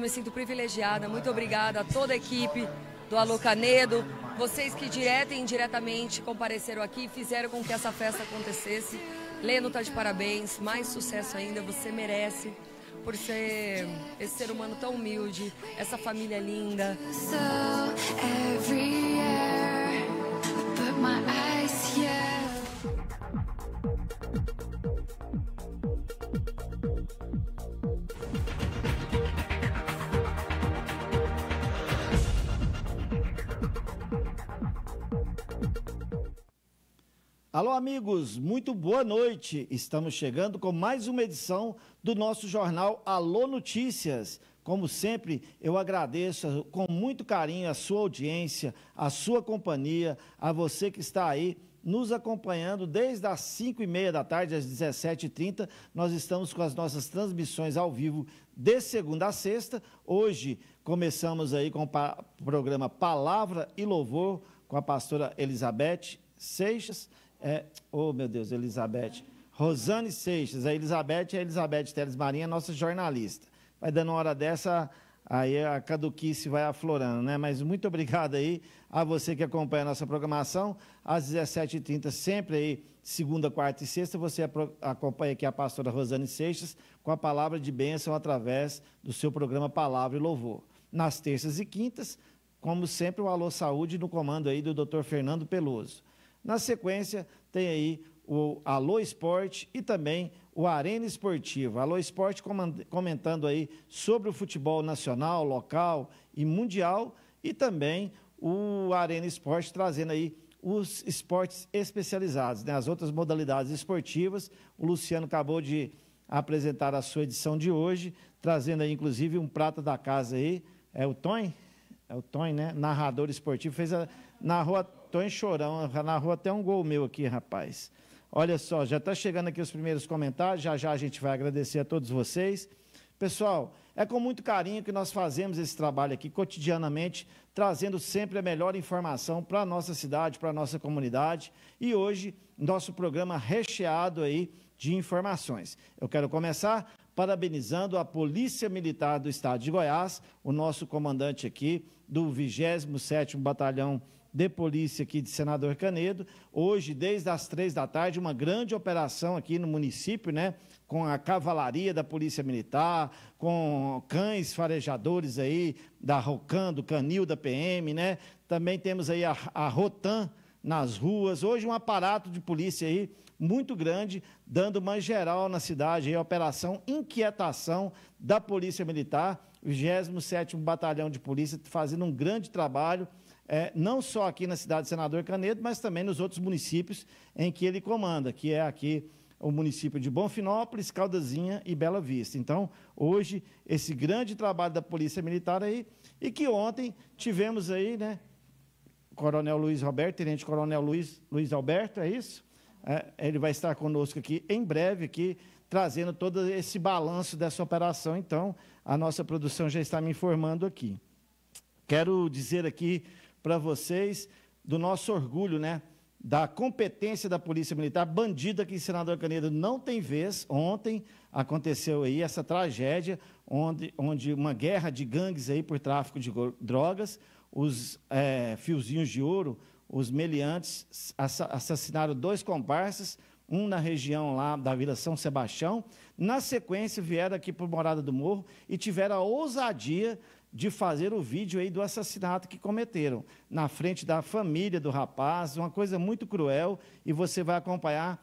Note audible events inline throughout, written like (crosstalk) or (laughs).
Eu me sinto privilegiada. Muito obrigada a toda a equipe do Alô Canedo, vocês que direta e indiretamente compareceram aqui, fizeram com que essa festa acontecesse. Leno tá de parabéns, mais sucesso ainda, você merece por ser esse ser humano tão humilde, essa família linda. So Alô, amigos, muito boa noite. Estamos chegando com mais uma edição do nosso jornal Alô Notícias. Como sempre, eu agradeço com muito carinho a sua audiência, a sua companhia, a você que está aí nos acompanhando desde as 5 e meia da tarde às 17h30. Nós estamos com as nossas transmissões ao vivo de segunda a sexta. Hoje começamos aí com o programa Palavra e Louvor com a pastora Elizabeth Seixas é, oh, meu Deus, Elizabeth. Rosane Seixas, a Elizabeth é a Elizabeth Teles Marinha, nossa jornalista. Vai dando uma hora dessa, aí a caduquice vai aflorando, né? Mas muito obrigado aí a você que acompanha a nossa programação. Às 17h30, sempre aí, segunda, quarta e sexta, você acompanha aqui a pastora Rosane Seixas com a palavra de bênção através do seu programa Palavra e Louvor. Nas terças e quintas, como sempre, o Alô Saúde no comando aí do Dr. Fernando Peloso. Na sequência, tem aí o Alô Esporte e também o Arena Esportiva. Alô Esporte comentando aí sobre o futebol nacional, local e mundial e também o Arena Esporte trazendo aí os esportes especializados, né? as outras modalidades esportivas. O Luciano acabou de apresentar a sua edição de hoje, trazendo aí, inclusive, um prato da casa aí. É o Tony É o Tony né? Narrador esportivo. Fez a, narrou a Tô em chorão, narrou até um gol meu aqui, rapaz. Olha só, já está chegando aqui os primeiros comentários, já já a gente vai agradecer a todos vocês. Pessoal, é com muito carinho que nós fazemos esse trabalho aqui cotidianamente, trazendo sempre a melhor informação para a nossa cidade, para a nossa comunidade. E hoje, nosso programa recheado aí de informações. Eu quero começar parabenizando a Polícia Militar do Estado de Goiás, o nosso comandante aqui do 27º Batalhão de polícia aqui de Senador Canedo. Hoje, desde as três da tarde, uma grande operação aqui no município, né? Com a cavalaria da Polícia Militar, com cães farejadores aí da Rocan, do Canil, da PM, né? Também temos aí a, a Rotan nas ruas. Hoje, um aparato de polícia aí muito grande, dando mais geral na cidade, aí, a operação Inquietação da Polícia Militar, 27º Batalhão de Polícia, fazendo um grande trabalho é, não só aqui na cidade de Senador Canedo, mas também nos outros municípios em que ele comanda, que é aqui o município de Bonfinópolis, Caldazinha e Bela Vista. Então, hoje, esse grande trabalho da Polícia Militar aí, e que ontem tivemos aí, né, Coronel Luiz Roberto, Tenente Coronel Luiz, Luiz Alberto, é isso? É, ele vai estar conosco aqui em breve, aqui, trazendo todo esse balanço dessa operação. Então, a nossa produção já está me informando aqui. Quero dizer aqui para vocês do nosso orgulho, né? Da competência da Polícia Militar, bandida que senador Canedo não tem vez. Ontem aconteceu aí essa tragédia, onde, onde uma guerra de gangues aí por tráfico de drogas, os é, fiozinhos de ouro, os meliantes assassinaram dois comparsas, um na região lá da Vila São Sebastião. Na sequência, vieram aqui por Morada do Morro e tiveram a ousadia de fazer o vídeo aí do assassinato que cometeram na frente da família do rapaz, uma coisa muito cruel e você vai acompanhar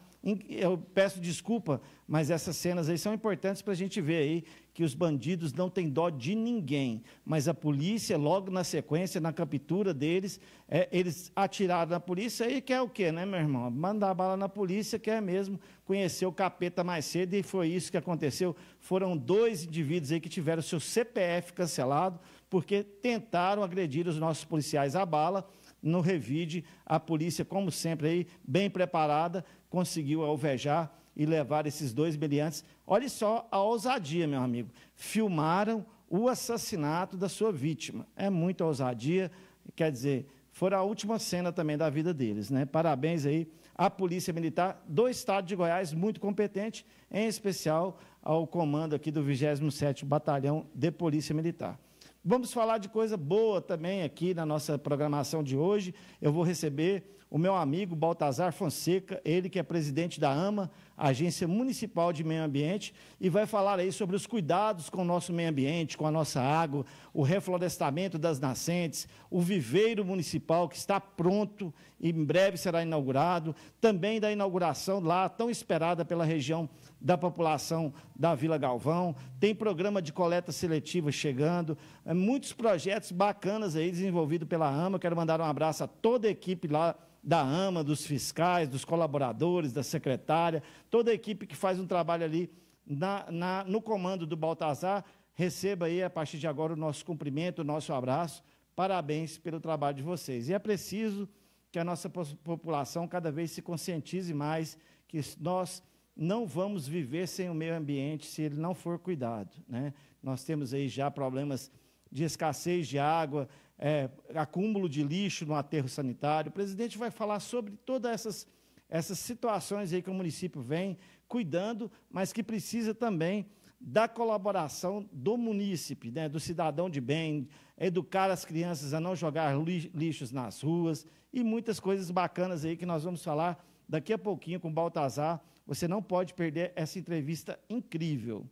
eu peço desculpa, mas essas cenas aí são importantes para a gente ver aí que os bandidos não têm dó de ninguém. Mas a polícia, logo na sequência, na captura deles, é, eles atiraram na polícia e quer o quê, né, meu irmão? Mandar bala na polícia, quer mesmo conhecer o capeta mais cedo, e foi isso que aconteceu. Foram dois indivíduos aí que tiveram seu CPF cancelado, porque tentaram agredir os nossos policiais à bala no revide. A polícia, como sempre, aí, bem preparada, conseguiu alvejar e levar esses dois brilhantes. Olha só a ousadia, meu amigo. Filmaram o assassinato da sua vítima. É muita ousadia, quer dizer, foi a última cena também da vida deles, né? Parabéns aí à Polícia Militar do Estado de Goiás, muito competente, em especial ao comando aqui do 27º Batalhão de Polícia Militar. Vamos falar de coisa boa também aqui na nossa programação de hoje. Eu vou receber o meu amigo Baltazar Fonseca, ele que é presidente da AMA, Agência Municipal de Meio Ambiente, e vai falar aí sobre os cuidados com o nosso meio ambiente, com a nossa água, o reflorestamento das nascentes, o viveiro municipal que está pronto e em breve será inaugurado, também da inauguração lá tão esperada pela região da população da Vila Galvão, tem programa de coleta seletiva chegando, é, muitos projetos bacanas aí desenvolvidos pela AMA, quero mandar um abraço a toda a equipe lá da AMA, dos fiscais, dos colaboradores, da secretária, toda a equipe que faz um trabalho ali na, na, no comando do Baltazar, receba aí, a partir de agora, o nosso cumprimento, o nosso abraço. Parabéns pelo trabalho de vocês. E é preciso que a nossa população cada vez se conscientize mais que nós não vamos viver sem o meio ambiente se ele não for cuidado. Né? Nós temos aí já problemas de escassez de água, é, acúmulo de lixo no aterro sanitário. O presidente vai falar sobre todas essas, essas situações aí que o município vem cuidando, mas que precisa também da colaboração do munícipe, né, do cidadão de bem, educar as crianças a não jogar lixos nas ruas e muitas coisas bacanas aí que nós vamos falar daqui a pouquinho com o Baltazar. Você não pode perder essa entrevista incrível.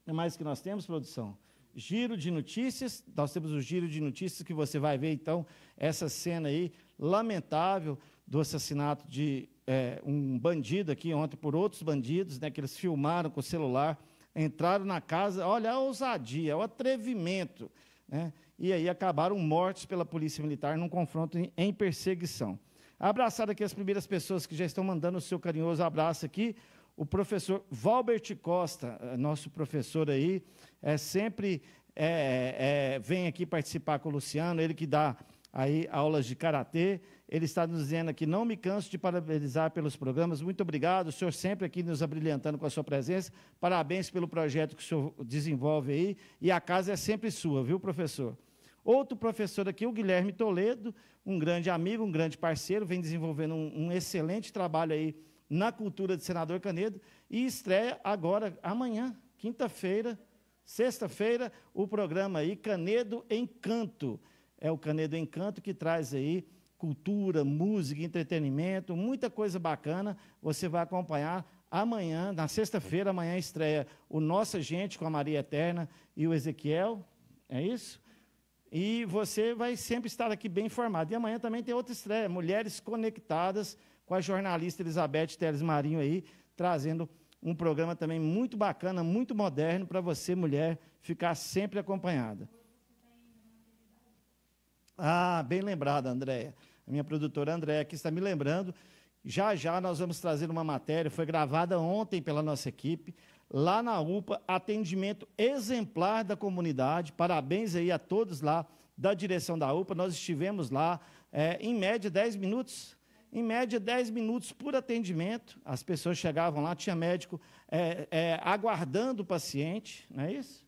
O que mais que nós temos, produção? giro de notícias. Nós temos o giro de notícias que você vai ver, então, essa cena aí lamentável do assassinato de é, um bandido aqui ontem por outros bandidos, né, que eles filmaram com o celular, entraram na casa, olha a ousadia, o atrevimento, né, e aí acabaram mortos pela polícia militar num confronto em, em perseguição. Abraçado aqui as primeiras pessoas que já estão mandando o seu carinhoso abraço aqui o professor Valbert Costa, eh, nosso professor aí, é sempre é, é, é, vem aqui participar com o Luciano, ele que dá aí aulas de karatê. Ele está nos dizendo aqui: não me canso de parabenizar pelos programas. Muito obrigado, o senhor sempre aqui nos abrilhantando com a sua presença. Parabéns pelo projeto que o senhor desenvolve aí. E a casa é sempre sua, viu, professor? Outro professor aqui, o Guilherme Toledo, um grande amigo, um grande parceiro, vem desenvolvendo um, um excelente trabalho aí na cultura de Senador Canedo e estreia agora, amanhã, quinta-feira, sexta-feira, o programa aí Canedo Encanto. É o Canedo Encanto que traz aí cultura, música, entretenimento, muita coisa bacana. Você vai acompanhar amanhã, na sexta-feira, amanhã estreia o Nossa Gente com a Maria Eterna e o Ezequiel. É isso? E você vai sempre estar aqui bem informado. E amanhã também tem outra estreia, Mulheres Conectadas com a jornalista Elizabeth Teles Marinho aí, trazendo um programa também muito bacana, muito moderno, para você, mulher, ficar sempre acompanhada. Ah, bem lembrada, Andréia. A minha produtora Andréia que está me lembrando. Já já nós vamos trazer uma matéria, foi gravada ontem pela nossa equipe, lá na UPA, atendimento exemplar da comunidade. Parabéns aí a todos lá da direção da UPA. Nós estivemos lá é, em média 10 minutos em média 10 minutos por atendimento. As pessoas chegavam lá, tinha médico é, é, aguardando o paciente, não é isso?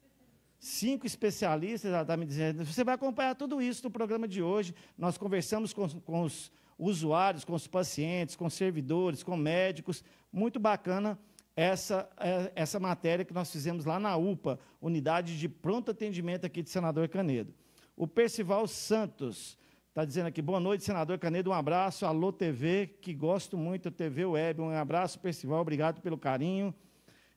Cinco especialistas, ela tá me dizendo, você vai acompanhar tudo isso no programa de hoje. Nós conversamos com, com os usuários, com os pacientes, com servidores, com médicos. Muito bacana essa, é, essa matéria que nós fizemos lá na UPA, Unidade de Pronto Atendimento aqui de Senador Canedo. O Percival Santos, Está dizendo aqui, boa noite, senador Canedo, um abraço, Alô TV, que gosto muito, TV Web, um abraço, Percival, obrigado pelo carinho.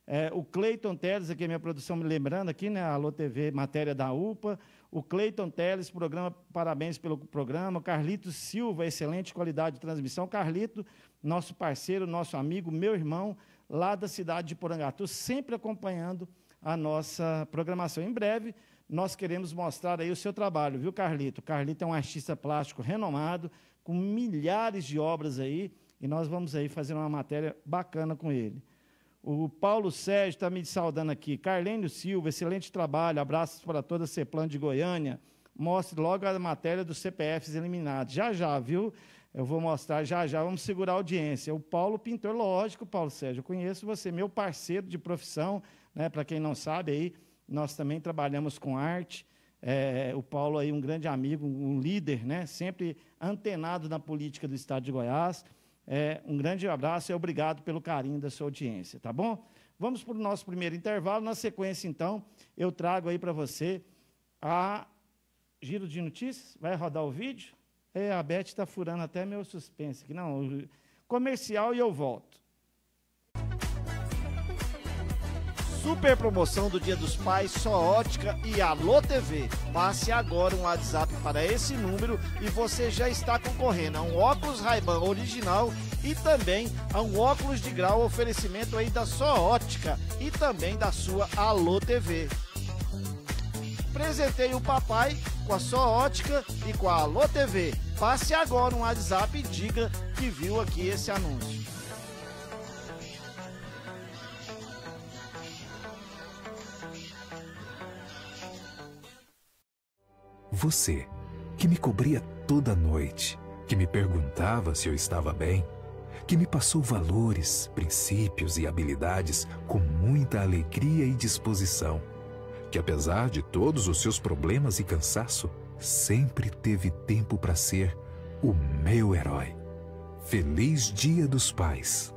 É, o Cleiton Teles, aqui é minha produção me lembrando aqui, né, Alô TV, matéria da UPA. O Cleiton Teles, programa, parabéns pelo programa. Carlito Silva, excelente qualidade de transmissão. Carlito, nosso parceiro, nosso amigo, meu irmão, lá da cidade de Porangatu, sempre acompanhando a nossa programação. Em breve, nós queremos mostrar aí o seu trabalho, viu, Carlito? O Carlito é um artista plástico renomado, com milhares de obras aí, e nós vamos aí fazer uma matéria bacana com ele. O Paulo Sérgio está me saudando aqui. Carlênio Silva, excelente trabalho, abraços para toda a CEPLAN de Goiânia. Mostre logo a matéria dos CPFs eliminados. Já, já, viu? Eu vou mostrar já, já, vamos segurar a audiência. O Paulo Pintor, lógico, Paulo Sérgio, eu conheço você, meu parceiro de profissão, né? Para quem não sabe aí, nós também trabalhamos com arte. É, o Paulo aí um grande amigo, um líder, né? Sempre antenado na política do Estado de Goiás. É, um grande abraço e obrigado pelo carinho da sua audiência, tá bom? Vamos para o nosso primeiro intervalo. Na sequência, então, eu trago aí para você a giro de notícias. Vai rodar o vídeo? É, a Beth está furando até meu suspense aqui. Não, comercial e eu volto. super promoção do Dia dos Pais, só ótica e Alô TV. Passe agora um WhatsApp para esse número e você já está concorrendo a um óculos Ray-Ban original e também a um óculos de grau oferecimento aí da só ótica e também da sua Alô TV. Presentei o papai com a só ótica e com a Alô TV. Passe agora um WhatsApp e diga que viu aqui esse anúncio. Você, que me cobria toda noite, que me perguntava se eu estava bem, que me passou valores, princípios e habilidades com muita alegria e disposição, que apesar de todos os seus problemas e cansaço, sempre teve tempo para ser o meu herói. Feliz Dia dos Pais!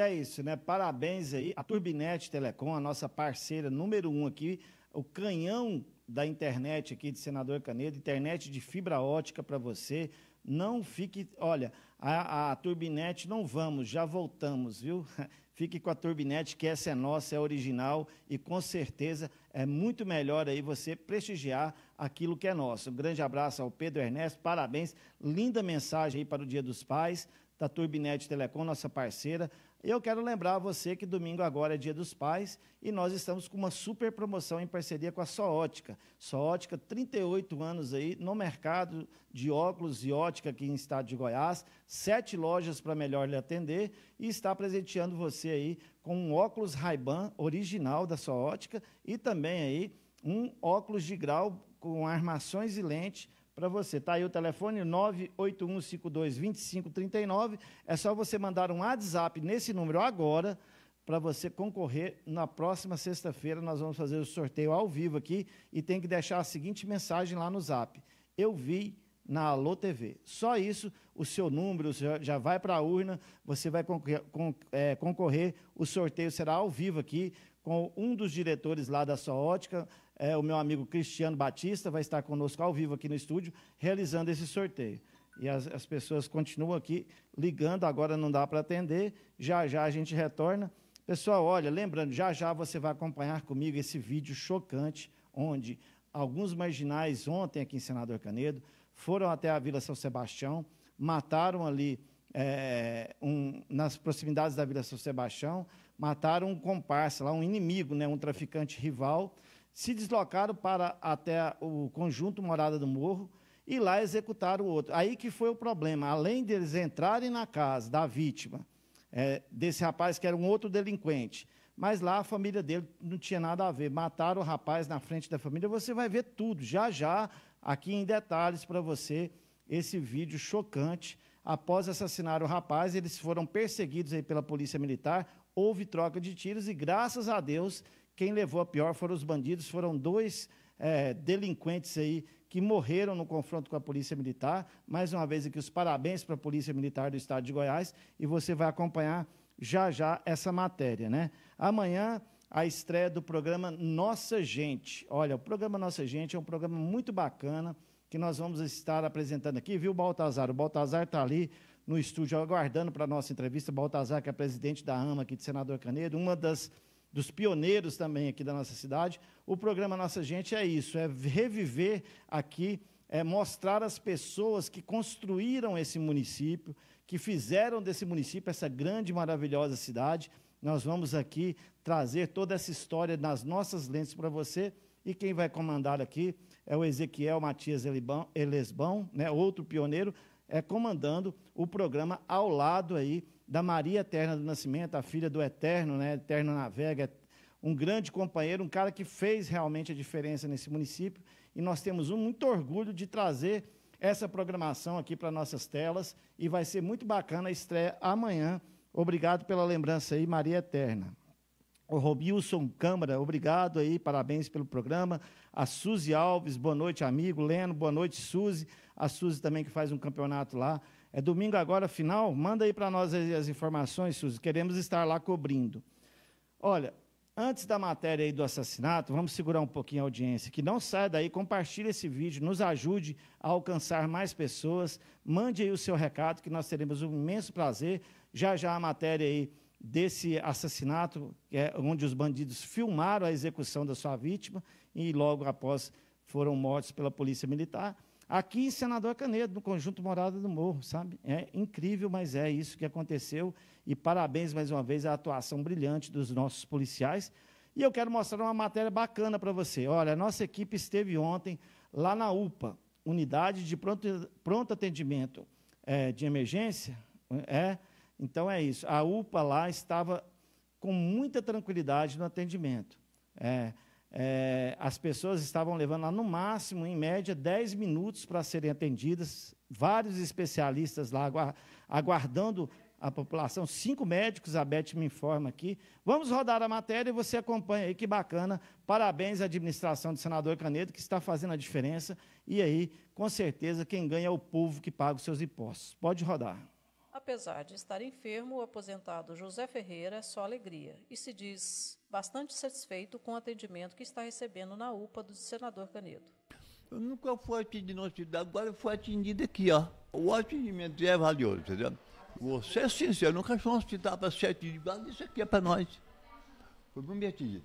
é isso, né? Parabéns aí a Turbinete Telecom, a nossa parceira número um aqui, o canhão da internet aqui de Senador Canedo, internet de fibra ótica para você. Não fique, olha, a, a Turbinet não vamos, já voltamos, viu? (laughs) Fique com a Turbinet, que essa é nossa, é original e com certeza é muito melhor aí você prestigiar aquilo que é nosso. Um grande abraço ao Pedro Ernesto, parabéns, linda mensagem aí para o Dia dos Pais da Turbinet Telecom, nossa parceira. Eu quero lembrar você que domingo agora é Dia dos Pais e nós estamos com uma super promoção em parceria com a Soótica. Soótica, 38 anos aí no mercado de óculos e ótica aqui em estado de Goiás, sete lojas para melhor lhe atender e está presenteando você aí com um óculos Ray-Ban original da Soótica e também aí um óculos de grau com armações e lentes para você. Está aí o telefone 981522539. É só você mandar um WhatsApp nesse número agora para você concorrer. Na próxima sexta-feira nós vamos fazer o sorteio ao vivo aqui e tem que deixar a seguinte mensagem lá no Zap. Eu vi na Alô TV. Só isso, o seu número já vai para a urna, você vai é, concorrer. O sorteio será ao vivo aqui com um dos diretores lá da sua ótica, é, o meu amigo Cristiano Batista vai estar conosco ao vivo aqui no estúdio, realizando esse sorteio. E as, as pessoas continuam aqui ligando, agora não dá para atender, já já a gente retorna. Pessoal, olha, lembrando, já já você vai acompanhar comigo esse vídeo chocante, onde alguns marginais, ontem aqui em Senador Canedo, foram até a Vila São Sebastião, mataram ali, é, um, nas proximidades da Vila São Sebastião, mataram um comparsa lá, um inimigo, né, um traficante rival, se deslocaram para até o conjunto Morada do Morro e lá executaram o outro. Aí que foi o problema. Além deles entrarem na casa da vítima, é, desse rapaz que era um outro delinquente, mas lá a família dele não tinha nada a ver. Mataram o rapaz na frente da família. Você vai ver tudo, já já, aqui em detalhes para você, esse vídeo chocante. Após assassinar o rapaz, eles foram perseguidos aí pela polícia militar, houve troca de tiros e, graças a Deus, quem levou a pior foram os bandidos, foram dois é, delinquentes aí que morreram no confronto com a Polícia Militar. Mais uma vez aqui, os parabéns para a Polícia Militar do Estado de Goiás. E você vai acompanhar já já essa matéria, né? Amanhã a estreia do programa Nossa Gente. Olha, o programa Nossa Gente é um programa muito bacana que nós vamos estar apresentando aqui, viu, Baltazar? O Baltazar está ali no estúdio aguardando para a nossa entrevista. Baltazar, que é presidente da AMA aqui de Senador Canedo, uma das dos pioneiros também aqui da nossa cidade. O programa Nossa Gente é isso, é reviver aqui, é mostrar as pessoas que construíram esse município, que fizeram desse município essa grande e maravilhosa cidade. Nós vamos aqui trazer toda essa história nas nossas lentes para você. E quem vai comandar aqui é o Ezequiel Matias Elesbão, né, outro pioneiro, é comandando o programa ao lado aí da Maria Eterna do Nascimento, a filha do Eterno, né? Eterno Navega, um grande companheiro, um cara que fez realmente a diferença nesse município. E nós temos um muito orgulho de trazer essa programação aqui para nossas telas e vai ser muito bacana a estreia amanhã. Obrigado pela lembrança aí, Maria Eterna. O Robilson Câmara, obrigado aí, parabéns pelo programa. A Suzy Alves, boa noite, amigo. Leno, boa noite, Suzy. A Suzy também que faz um campeonato lá. É domingo agora, final? Manda aí para nós as informações, Suzy. Queremos estar lá cobrindo. Olha, antes da matéria aí do assassinato, vamos segurar um pouquinho a audiência, que não saia daí, compartilhe esse vídeo, nos ajude a alcançar mais pessoas, mande aí o seu recado, que nós teremos um imenso prazer. Já já a matéria aí desse assassinato, é, onde os bandidos filmaram a execução da sua vítima e logo após foram mortos pela polícia militar. Aqui em Senador Canedo, no Conjunto Morada do Morro, sabe? É incrível, mas é isso que aconteceu. E parabéns mais uma vez à atuação brilhante dos nossos policiais. E eu quero mostrar uma matéria bacana para você. Olha, a nossa equipe esteve ontem lá na UPA, Unidade de Pronto, pronto Atendimento é, de Emergência. É, então é isso. A UPA lá estava com muita tranquilidade no atendimento. É, é, as pessoas estavam levando lá no máximo, em média, 10 minutos para serem atendidas, vários especialistas lá aguardando a população, cinco médicos, a Beth me informa aqui. Vamos rodar a matéria e você acompanha aí, que bacana. Parabéns à administração do senador Canedo, que está fazendo a diferença. E aí, com certeza, quem ganha é o povo que paga os seus impostos. Pode rodar. Apesar de estar enfermo, o aposentado José Ferreira é só alegria e se diz bastante satisfeito com o atendimento que está recebendo na UPA do senador Canedo. Eu nunca fui atendido na cidade, agora fui atendido aqui, ó. O atendimento é valioso, entendeu? Vou ser sincero, nunca fui um hospital para ser atendido, mas isso aqui é para nós. Foi bom me atendido.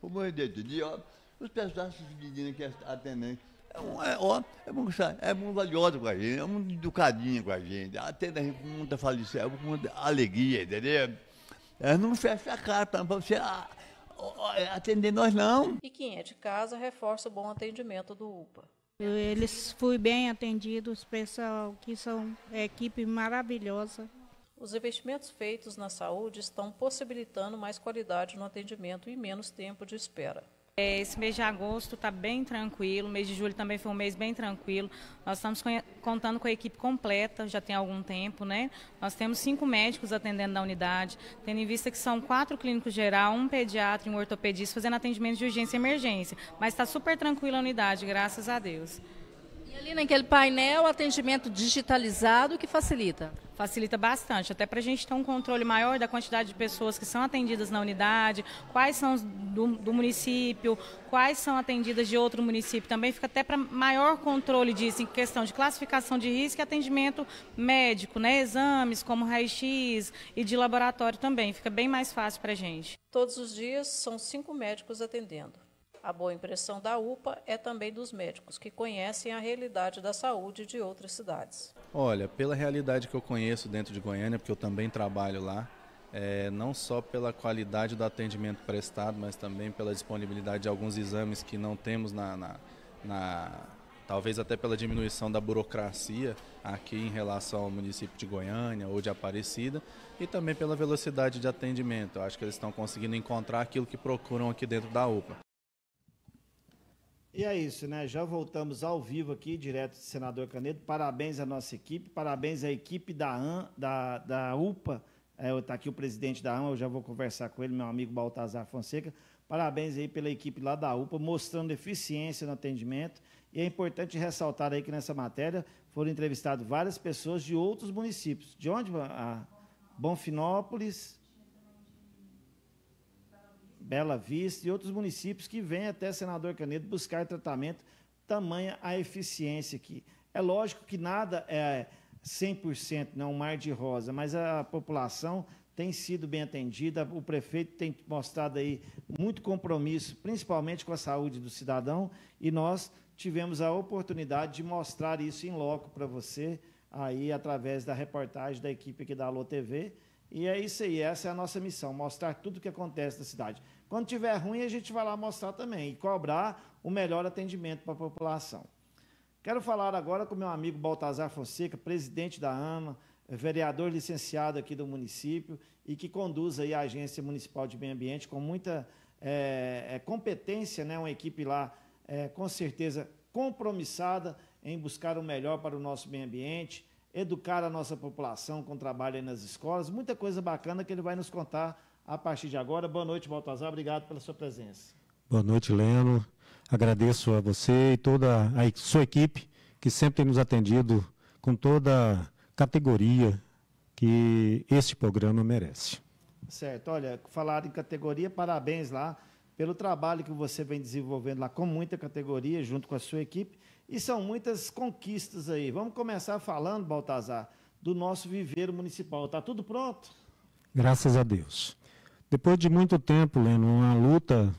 Foi bom me ó. Os pessoal, esses meninos que é atendem, é, um, é, ó, é, é muito valiosa com a gente, é muito educadinha com a gente, atende a gente com muita felicidade, com muita alegria, entendeu? Elas é, não fecha a cara para você ah, é atender nós, não. E quem é de casa reforça o bom atendimento do UPA. Eles fui bem atendidos, pessoal, que são equipe maravilhosa. Os investimentos feitos na saúde estão possibilitando mais qualidade no atendimento e menos tempo de espera. É, esse mês de agosto está bem tranquilo, o mês de julho também foi um mês bem tranquilo. Nós estamos contando com a equipe completa, já tem algum tempo, né? Nós temos cinco médicos atendendo na unidade, tendo em vista que são quatro clínicos geral, um pediatra e um ortopedista fazendo atendimento de urgência e emergência. Mas está super tranquila a unidade, graças a Deus ali naquele painel, atendimento digitalizado que facilita. Facilita bastante, até para a gente ter um controle maior da quantidade de pessoas que são atendidas na unidade, quais são do, do município, quais são atendidas de outro município. Também fica até para maior controle disso, em questão de classificação de risco e atendimento médico, né? exames como raio-x e de laboratório também. Fica bem mais fácil para a gente. Todos os dias são cinco médicos atendendo. A boa impressão da UPA é também dos médicos, que conhecem a realidade da saúde de outras cidades. Olha, pela realidade que eu conheço dentro de Goiânia, porque eu também trabalho lá, é, não só pela qualidade do atendimento prestado, mas também pela disponibilidade de alguns exames que não temos na, na, na talvez até pela diminuição da burocracia aqui em relação ao município de Goiânia ou de Aparecida e também pela velocidade de atendimento. Eu acho que eles estão conseguindo encontrar aquilo que procuram aqui dentro da UPA. E é isso, né? Já voltamos ao vivo aqui, direto do Senador Canedo. Parabéns à nossa equipe, parabéns à equipe da, da, da UPA. Está é, tá aqui o presidente da UPA. eu já vou conversar com ele, meu amigo Baltazar Fonseca. Parabéns aí pela equipe lá da UPA, mostrando eficiência no atendimento. E é importante ressaltar aí que nessa matéria foram entrevistadas várias pessoas de outros municípios. De onde? A Bonfinópolis, Bela Vista e outros municípios que vêm até Senador Canedo buscar tratamento, tamanha a eficiência aqui. É lógico que nada é 100%, não é um mar de rosa, mas a população tem sido bem atendida, o prefeito tem mostrado aí muito compromisso, principalmente com a saúde do cidadão, e nós tivemos a oportunidade de mostrar isso em loco para você, aí através da reportagem da equipe aqui da Alô TV, e é isso aí, essa é a nossa missão, mostrar tudo o que acontece na cidade. Quando tiver ruim, a gente vai lá mostrar também e cobrar o melhor atendimento para a população. Quero falar agora com meu amigo Baltazar Fonseca, presidente da AMA, vereador licenciado aqui do município e que conduz aí a Agência Municipal de Meio Ambiente com muita é, é, competência, né? uma equipe lá é, com certeza compromissada em buscar o melhor para o nosso meio ambiente, educar a nossa população com trabalho aí nas escolas, muita coisa bacana que ele vai nos contar a partir de agora. Boa noite, Baltazar. Obrigado pela sua presença. Boa noite, Leno. Agradeço a você e toda a sua equipe que sempre tem nos atendido com toda a categoria que este programa merece. Certo. Olha, falar em categoria, parabéns lá pelo trabalho que você vem desenvolvendo lá com muita categoria, junto com a sua equipe. E são muitas conquistas aí. Vamos começar falando, Baltazar, do nosso viveiro municipal. Está tudo pronto? Graças a Deus. Depois de muito tempo, lendo uma luta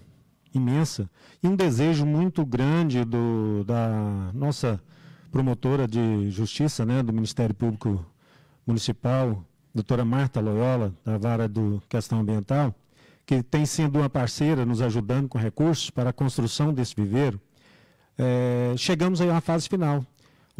imensa e um desejo muito grande do, da nossa promotora de justiça, né, do Ministério Público Municipal, doutora Marta Loyola, da Vara do Questão Ambiental, que tem sido uma parceira nos ajudando com recursos para a construção desse viveiro, é, chegamos aí a fase final.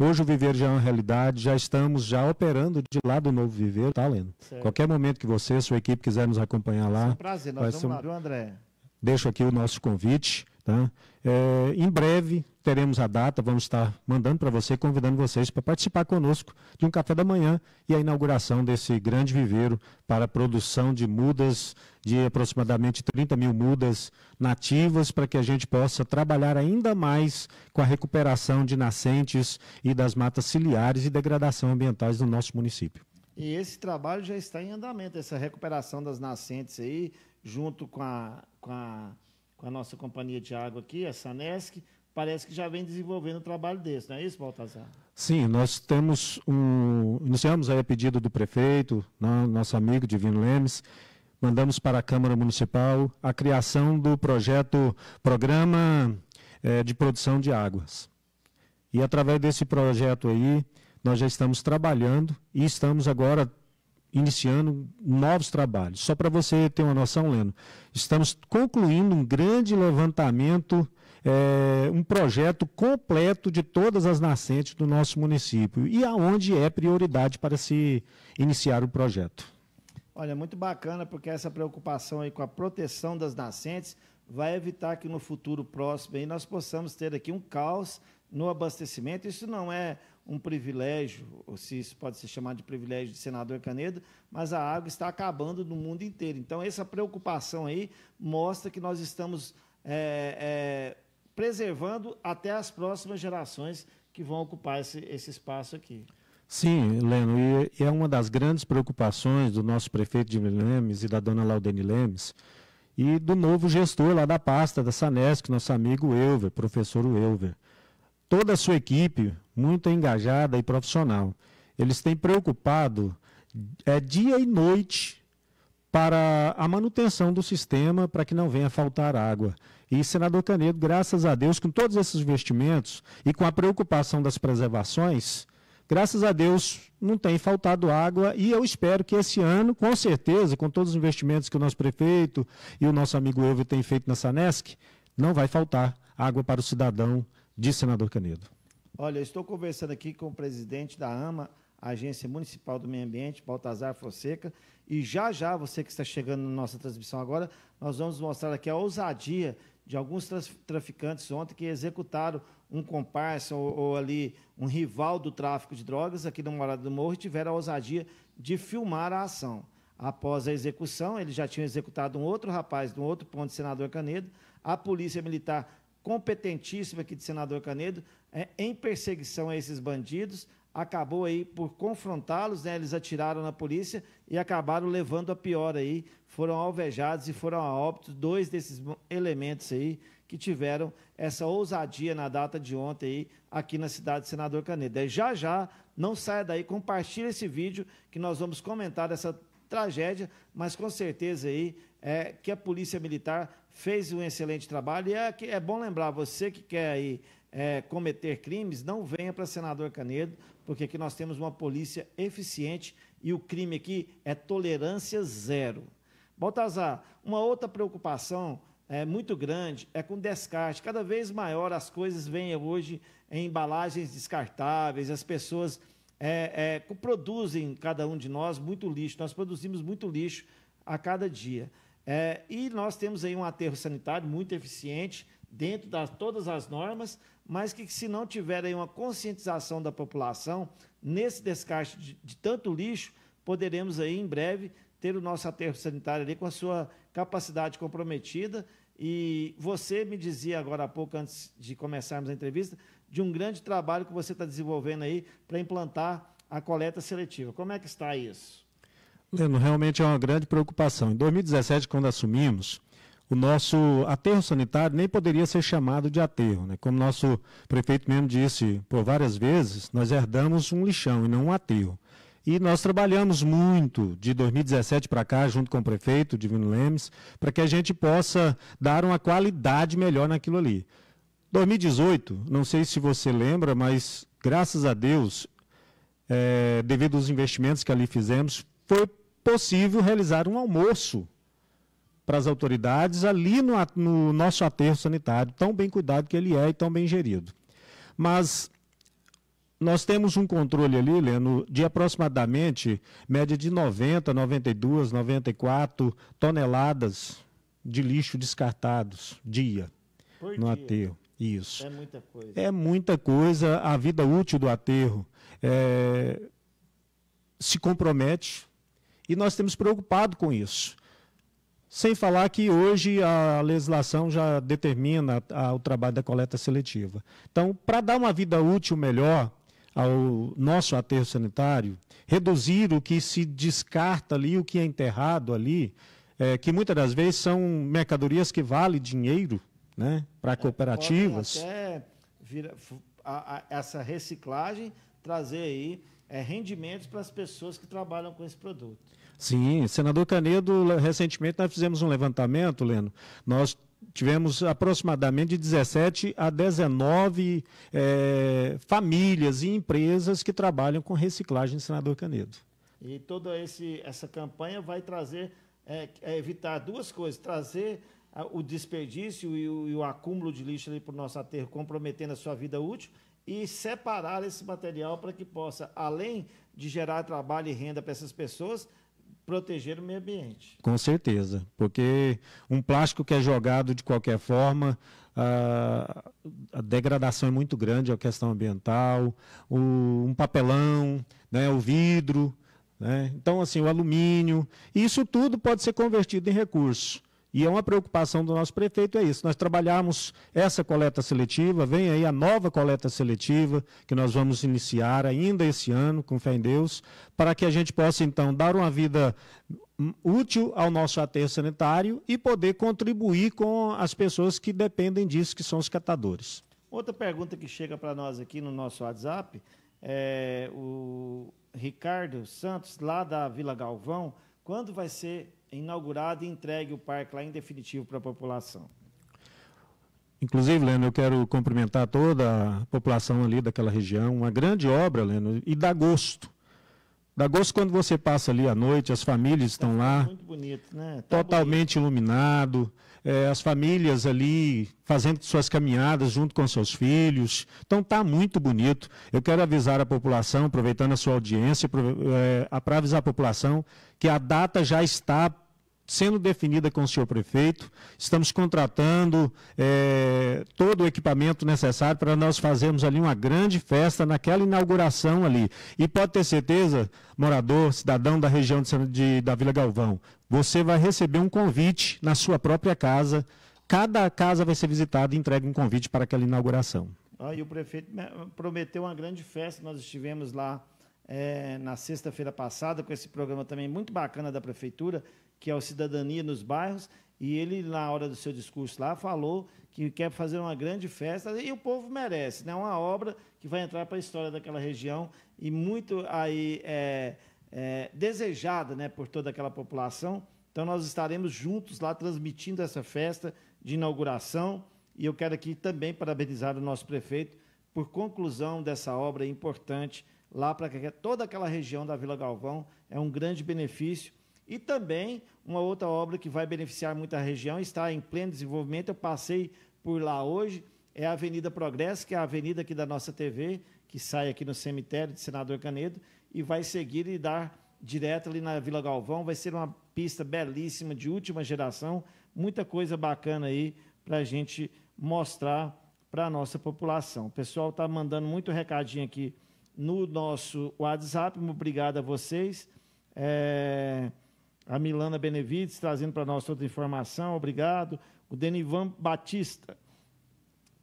Hoje o Viver já é uma realidade, já estamos já operando de lá do Novo Viver, tá, Lendo? Qualquer momento que você, sua equipe quiser nos acompanhar lá. É um prazer, nós vamos ser um... lá, viu, André? Deixo aqui o nosso convite. Tá? É, em breve teremos a data, vamos estar mandando para você, convidando vocês para participar conosco de um café da manhã e a inauguração desse grande viveiro para a produção de mudas, de aproximadamente 30 mil mudas nativas, para que a gente possa trabalhar ainda mais com a recuperação de nascentes e das matas ciliares e degradação ambientais do nosso município. E esse trabalho já está em andamento, essa recuperação das nascentes aí, junto com a. Com a com a nossa companhia de água aqui, a Sanesc, parece que já vem desenvolvendo um trabalho desse, não é isso, Baltazar? Sim, nós temos um. Iniciamos aí a pedido do prefeito, né, nosso amigo Divino Lemes, mandamos para a Câmara Municipal a criação do projeto Programa eh, de Produção de Águas. E através desse projeto aí, nós já estamos trabalhando e estamos agora iniciando novos trabalhos. Só para você ter uma noção, Leno, estamos concluindo um grande levantamento, é, um projeto completo de todas as nascentes do nosso município e aonde é prioridade para se iniciar o projeto. Olha, muito bacana, porque essa preocupação aí com a proteção das nascentes vai evitar que no futuro próximo aí nós possamos ter aqui um caos no abastecimento. Isso não é um privilégio, ou se isso pode ser chamado de privilégio de senador Canedo, mas a água está acabando no mundo inteiro. Então, essa preocupação aí mostra que nós estamos é, é, preservando até as próximas gerações que vão ocupar esse, esse espaço aqui. Sim, Leno, e é uma das grandes preocupações do nosso prefeito de Lemes e da dona Laudene Lemes e do novo gestor lá da pasta da Sanesc, nosso amigo Elver, professor Elver. Toda a sua equipe, muito engajada e profissional. Eles têm preocupado é, dia e noite para a manutenção do sistema, para que não venha faltar água. E, senador Canedo, graças a Deus, com todos esses investimentos e com a preocupação das preservações, graças a Deus não tem faltado água e eu espero que esse ano, com certeza, com todos os investimentos que o nosso prefeito e o nosso amigo Elvio têm feito na Sanesc, não vai faltar água para o cidadão de Senador Canedo. Olha, eu estou conversando aqui com o presidente da AMA, Agência Municipal do Meio Ambiente, Baltazar Fonseca, e já já, você que está chegando na nossa transmissão agora, nós vamos mostrar aqui a ousadia de alguns traficantes ontem que executaram um comparsa ou, ou, ali um rival do tráfico de drogas aqui no Morada do Morro e tiveram a ousadia de filmar a ação. Após a execução, eles já tinham executado um outro rapaz de um outro ponto senador Canedo. A polícia militar competentíssima aqui de senador Canedo, é, em perseguição a esses bandidos, acabou aí por confrontá-los, né? Eles atiraram na polícia e acabaram levando a pior aí, foram alvejados e foram a óbito dois desses elementos aí que tiveram essa ousadia na data de ontem aí aqui na cidade de Senador Canedo. É, já já, não saia daí, compartilhe esse vídeo que nós vamos comentar essa tragédia, mas com certeza aí é que a polícia militar fez um excelente trabalho. E é, é bom lembrar, você que quer aí é, cometer crimes, não venha para senador Canedo, porque aqui nós temos uma polícia eficiente e o crime aqui é tolerância zero. Baltazar, uma outra preocupação é, muito grande é com descarte. Cada vez maior as coisas vêm hoje em embalagens descartáveis, as pessoas é, é produzem, cada um de nós, muito lixo. Nós produzimos muito lixo a cada dia. É, e nós temos aí um aterro sanitário muito eficiente, dentro de todas as normas, mas que se não tiver aí uma conscientização da população nesse descarte de, de tanto lixo, poderemos aí em breve ter o nosso aterro sanitário ali com a sua capacidade comprometida. E você me dizia agora há pouco, antes de começarmos a entrevista, de um grande trabalho que você está desenvolvendo aí para implantar a coleta seletiva. Como é que está isso? Leno, realmente é uma grande preocupação. Em 2017, quando assumimos, o nosso aterro sanitário nem poderia ser chamado de aterro. Né? Como nosso prefeito mesmo disse por várias vezes, nós herdamos um lixão e não um aterro. E nós trabalhamos muito de 2017 para cá, junto com o prefeito Divino Lemes, para que a gente possa dar uma qualidade melhor naquilo ali. 2018, não sei se você lembra, mas graças a Deus, é, devido aos investimentos que ali fizemos, foi possível realizar um almoço para as autoridades ali no, no, nosso aterro sanitário, tão bem cuidado que ele é e tão bem gerido. Mas nós temos um controle ali, Leno, de aproximadamente média de 90, 92, 94 toneladas de lixo descartados dia Por no dia. aterro. Isso. É muita coisa. É muita coisa. A vida útil do aterro é, se compromete e nós temos preocupado com isso. Sem falar que hoje a legislação já determina a, a, o trabalho da coleta seletiva. Então, para dar uma vida útil melhor ao nosso aterro sanitário, reduzir o que se descarta ali, o que é enterrado ali, é, que muitas das vezes são mercadorias que valem dinheiro né, para é, cooperativas. É, até vira, a, a, essa reciclagem trazer aí é, rendimentos para as pessoas que trabalham com esse produto. Sim, senador Canedo, recentemente nós fizemos um levantamento, Leno. Nós tivemos aproximadamente de 17 a 19 é, eh, famílias e empresas que trabalham com reciclagem, senador Canedo. E toda esse, essa campanha vai trazer, é, é evitar duas coisas, trazer o desperdício e o, e o acúmulo de lixo para o nosso aterro, comprometendo a sua vida útil, e separar esse material para que possa, além de gerar trabalho e renda para essas pessoas, proteger o meio ambiente. Com certeza, porque um plástico que é jogado de qualquer forma, a, a degradação é muito grande, é a questão ambiental, o, um papelão, né, o vidro, né? então assim o alumínio, isso tudo pode ser convertido em recurso. E é uma preocupação do nosso prefeito, é isso. Nós trabalhamos essa coleta seletiva, vem aí a nova coleta seletiva, que nós vamos iniciar ainda esse ano, com fé em Deus, para que a gente possa, então, dar uma vida útil ao nosso aterro sanitário e poder contribuir com as pessoas que dependem disso, que são os catadores. Outra pergunta que chega para nós aqui no nosso WhatsApp é o Ricardo Santos, lá da Vila Galvão, quando vai ser inaugurado e entregue o parque lá em definitivo para a população. Inclusive, Leno, eu quero cumprimentar toda a população ali daquela região. Uma grande obra, Leno, e dá gosto. Dá gosto quando você passa ali à noite, as famílias tá estão lá. Muito bonito, né? Tá totalmente bonito. iluminado. É, as famílias ali fazendo suas caminhadas junto com seus filhos. Então está muito bonito. Eu quero avisar a população, aproveitando a sua audiência, é, para avisar a população que a data já está sendo definida com o senhor prefeito. Estamos contratando é, todo o equipamento necessário para nós fazermos ali uma grande festa naquela inauguração ali. E pode ter certeza, morador, cidadão da região de, de, da Vila Galvão, você vai receber um convite na sua própria casa. Cada casa vai ser visitada e entregue um convite para aquela inauguração. Ah, e o prefeito prometeu uma grande festa. Nós estivemos lá é, na sexta-feira passada com esse programa também muito bacana da prefeitura que é o Cidadania nos Bairros, e ele, na hora do seu discurso lá, falou que quer fazer uma grande festa, e o povo merece, né? uma obra que vai entrar para a história daquela região e muito aí é, é, desejada né, por toda aquela população. Então, nós estaremos juntos lá transmitindo essa festa de inauguração, e eu quero aqui também parabenizar o nosso prefeito por conclusão dessa obra importante lá para toda aquela região da Vila Galvão. É um grande benefício e também, uma outra obra que vai beneficiar muito a região, está em pleno desenvolvimento, eu passei por lá hoje, é a Avenida Progresso, que é a avenida aqui da nossa TV, que sai aqui no cemitério de Senador Canedo, e vai seguir e dar direto ali na Vila Galvão. Vai ser uma pista belíssima, de última geração, muita coisa bacana aí para a gente mostrar para a nossa população. O pessoal está mandando muito recadinho aqui no nosso WhatsApp. Obrigado a vocês. É... A Milana Benevides trazendo para nós outra informação, obrigado. O Denivan Batista,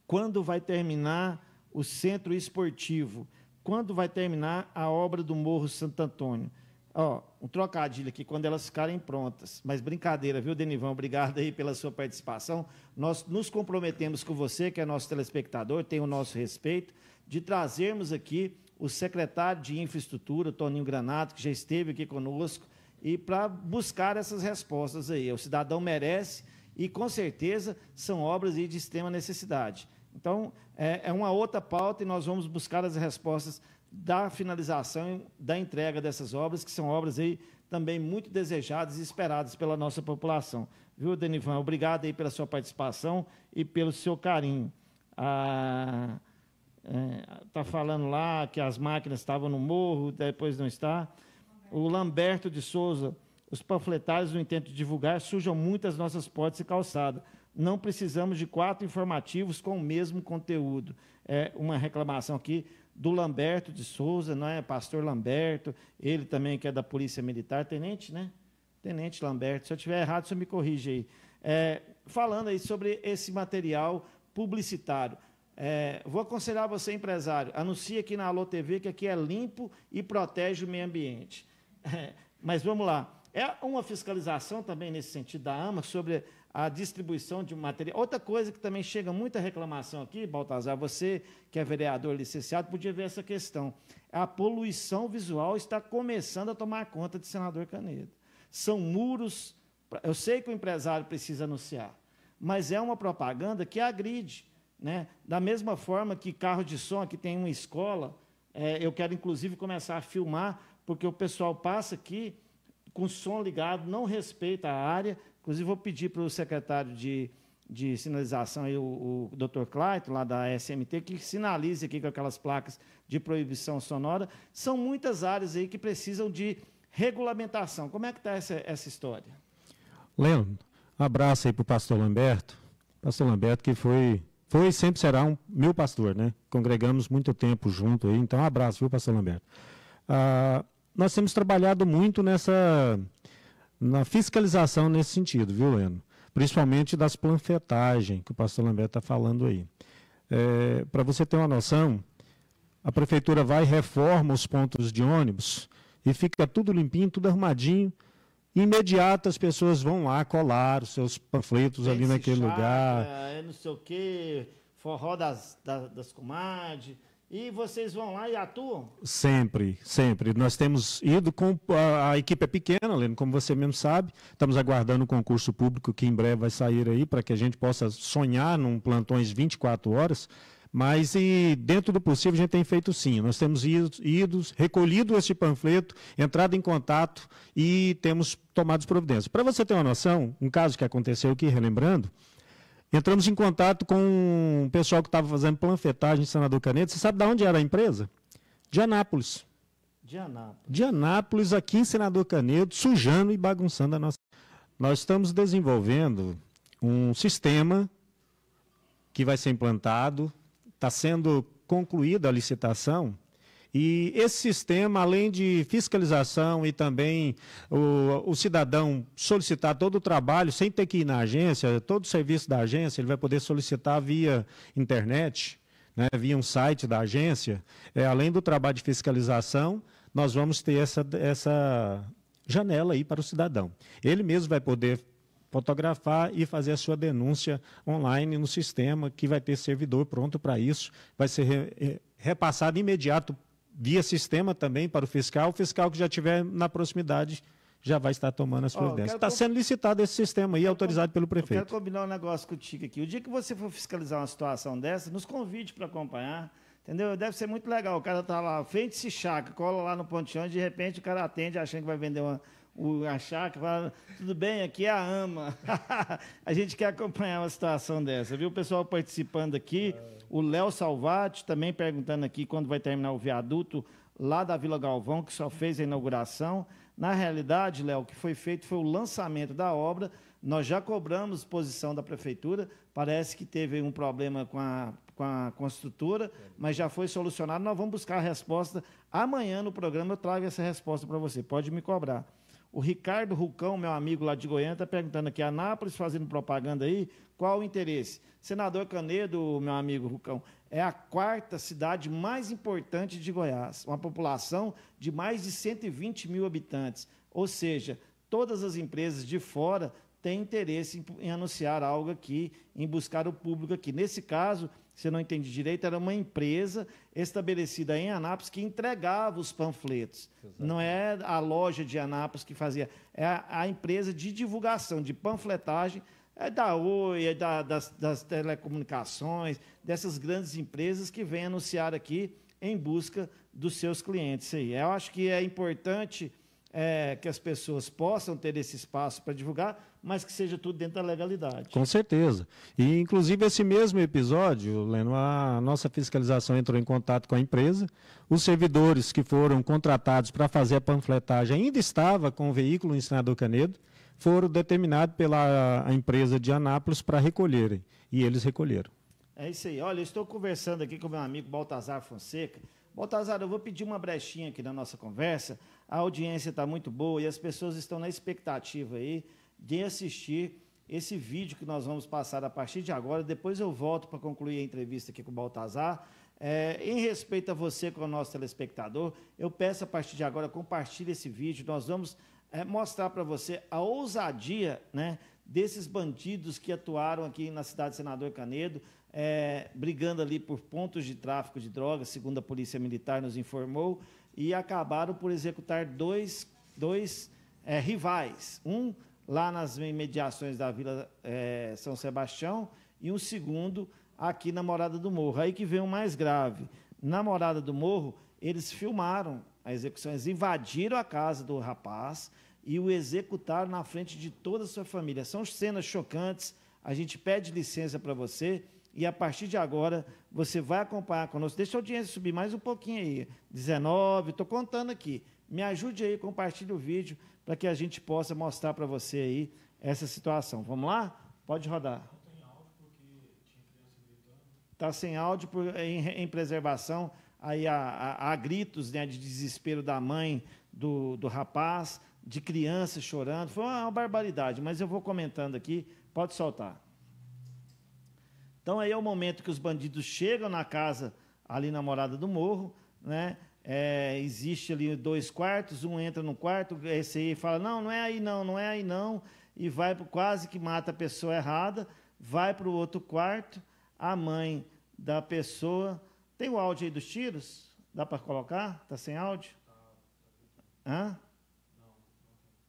quando vai terminar o centro esportivo? Quando vai terminar a obra do Morro Santo Antônio? Ó, um trocadilho aqui, quando elas ficarem prontas. Mas brincadeira, viu, Denivão? Obrigado aí pela sua participação. Nós nos comprometemos com você, que é nosso telespectador, tem o nosso respeito, de trazermos aqui o secretário de Infraestrutura, Toninho Granato, que já esteve aqui conosco, e para buscar essas respostas aí. O cidadão merece e, com certeza, são obras de extrema necessidade. Então, é, é, uma outra pauta e nós vamos buscar as respostas da finalização, da entrega dessas obras, que são obras aí também muito desejadas e esperadas pela nossa população. Viu, Denivan? Obrigado aí pela sua participação e pelo seu carinho. Está ah, é, tá falando lá que as máquinas estavam no morro, depois não está o Lamberto de Souza, os panfletários, no intento de divulgar, sujam muitas nossas portas e calçada. Não precisamos de quatro informativos com o mesmo conteúdo. É uma reclamação aqui do Lamberto de Souza, não é? Pastor Lamberto, ele também que é da Polícia Militar, tenente, né? Tenente Lamberto, se eu estiver errado, você me corrige aí. É, falando aí sobre esse material publicitário. É, vou aconselhar você, empresário, anuncie aqui na Alô TV que aqui é limpo e protege o meio ambiente. É, mas vamos lá. É uma fiscalização também nesse sentido da AMA sobre a distribuição de material. Outra coisa que também chega muita reclamação aqui, Baltazar, você que é vereador licenciado, podia ver essa questão. A poluição visual está começando a tomar conta de senador Canedo. São muros. Eu sei que o empresário precisa anunciar, mas é uma propaganda que agride. Né? Da mesma forma que carro de som, que tem uma escola, é, eu quero inclusive começar a filmar porque o pessoal passa aqui com o som ligado, não respeita a área. Inclusive, vou pedir para o secretário de, de sinalização, aí, o, o Dr. Clayton, lá da SMT, que sinalize aqui com aquelas placas de proibição sonora. São muitas áreas aí que precisam de regulamentação. Como é que está essa, essa história? Leandro, abraço aí para o pastor Lamberto. Pastor Lamberto, que foi, foi e sempre será um meu pastor, né? Congregamos muito tempo junto aí, então um abraço, viu, pastor Lamberto? Ah, nós temos trabalhado muito nessa na fiscalização nesse sentido, viu, Leno? Principalmente das planfetagens, que o pastor Lambert está falando aí. É, Para você ter uma noção, a prefeitura vai reforma os pontos de ônibus e fica tudo limpinho, tudo arrumadinho. Imediato as pessoas vão lá colar os seus panfletos Tem ali naquele lugar. É não sei o quê, forró das, das, das comadres e vocês vão lá e atuam? Sempre, sempre. Nós temos ido com. A, a equipe é pequena, Leno, como você mesmo sabe. Estamos aguardando o um concurso público que em breve vai sair aí, para que a gente possa sonhar num plantões 24 horas. Mas e dentro do possível a gente tem feito sim. Nós temos ido, ido recolhido este panfleto, entrado em contato e temos tomado providências. Para você ter uma noção, um caso que aconteceu aqui, relembrando, Entramos em contato com o pessoal que estava fazendo planfetagem em Senador Canedo. Você sabe de onde era a empresa? De Anápolis. De Anápolis. De Anápolis, aqui em Senador Canedo, sujando e bagunçando a nossa. Nós estamos desenvolvendo um sistema que vai ser implantado, está sendo concluída a licitação e esse sistema, além de fiscalização e também o, o, cidadão solicitar todo o trabalho, sem ter que ir na agência, todo o serviço da agência, ele vai poder solicitar via internet, né, via um site da agência. É, além do trabalho de fiscalização, nós vamos ter essa, essa janela aí para o cidadão. Ele mesmo vai poder fotografar e fazer a sua denúncia online no sistema, que vai ter servidor pronto para isso, vai ser repassado imediato via sistema também para o fiscal, o fiscal que já estiver na proximidade já vai estar tomando as providências. Está sendo licitado esse sistema aí, autorizado pelo prefeito. Eu quero combinar um negócio com o Tico aqui. O dia que você for fiscalizar uma situação dessa, nos convide para acompanhar. Entendeu? Deve ser muito legal. O cara tá lá, frente se chaca, cola lá no ponteão de repente o cara atende achando que vai vender uma, o, a chácara, fala, tudo bem, aqui é a AMA. (laughs) a gente quer acompanhar uma situação dessa, viu? O pessoal participando aqui. É. O Léo Salvati também perguntando aqui quando vai terminar o viaduto lá da Vila Galvão, que só fez a inauguração. Na realidade, Léo, o que foi feito foi o lançamento da obra. Nós já cobramos posição da prefeitura. Parece que teve um problema com a, com a construtora, mas já foi solucionado. Nós vamos buscar a resposta. Amanhã no programa eu trago essa resposta para você. Pode me cobrar. O Ricardo Rucão, meu amigo lá de Goiânia, está perguntando aqui, Anápolis fazendo propaganda aí, qual o interesse? Senador Canedo, meu amigo Rucão, é a quarta cidade mais importante de Goiás, uma população de mais de 120 mil habitantes. Ou seja, todas as empresas de fora têm interesse em, em anunciar algo aqui, em buscar o público aqui. Nesse caso, se não entendi direito, era uma empresa estabelecida em Anápolis que entregava os panfletos. Não é a loja de Anápolis que fazia, é a, a empresa de divulgação, de panfletagem, é da Oi, é da, das, das telecomunicações, dessas grandes empresas que vêm anunciar aqui em busca dos seus clientes. Aí. Eu acho que é importante é, que as pessoas possam ter esse espaço para divulgar, mas que seja tudo dentro da legalidade. Com certeza. E, inclusive, esse mesmo episódio, Leno, a nossa fiscalização entrou em contato com a empresa. Os servidores que foram contratados para fazer a panfletagem ainda estava com o veículo o ensinador Canedo, foram determinados pela empresa de Anápolis para recolherem. E eles recolheram. É isso aí. Olha, eu estou conversando aqui com meu amigo Baltazar Fonseca. Baltazar, eu vou pedir uma brechinha aqui na nossa conversa. A audiência está muito boa e as pessoas estão na expectativa aí de assistir esse vídeo que nós vamos passar a partir de agora. Depois eu volto para concluir a entrevista aqui com o Baltazar. É, em respeito a você, com é o nosso telespectador, eu peço a partir de agora, compartilhe esse vídeo. Nós vamos é, mostrar para você a ousadia né, desses bandidos que atuaram aqui na cidade de Senador Canedo, é, brigando ali por pontos de tráfico de drogas, segundo a Polícia Militar nos informou, e acabaram por executar dois, dois é, rivais. Um lá nas imediações da Vila é, São Sebastião, e um segundo aqui na Morada do Morro. Aí que vem o mais grave. Na Morada do Morro, eles filmaram a execução, eles invadiram a casa do rapaz e o executaram na frente de toda a sua família. São cenas chocantes. A gente pede licença para você e a partir de agora você vai acompanhar conosco. Deixa a audiência subir mais um pouquinho aí. 19, estou contando aqui. Me ajude aí, compartilhe o vídeo para que a gente possa mostrar para você aí essa situação. Vamos lá? Pode rodar. Está sem áudio por, em, em, preservação, aí há, há, gritos né, de desespero da mãe do, do rapaz, de crianças chorando. Foi uma, uma barbaridade, mas eu vou comentando aqui. Pode soltar. Então aí é o momento que os bandidos chegam na casa ali na morada do morro, né? É, existe ali dois quartos, um entra no quarto, esse aí fala, não, não é aí não, não é aí não, e vai quase que mata a pessoa errada, vai para o outro quarto, a mãe da pessoa. Tem o áudio aí dos tiros? Dá para colocar? Tá sem áudio? Hã?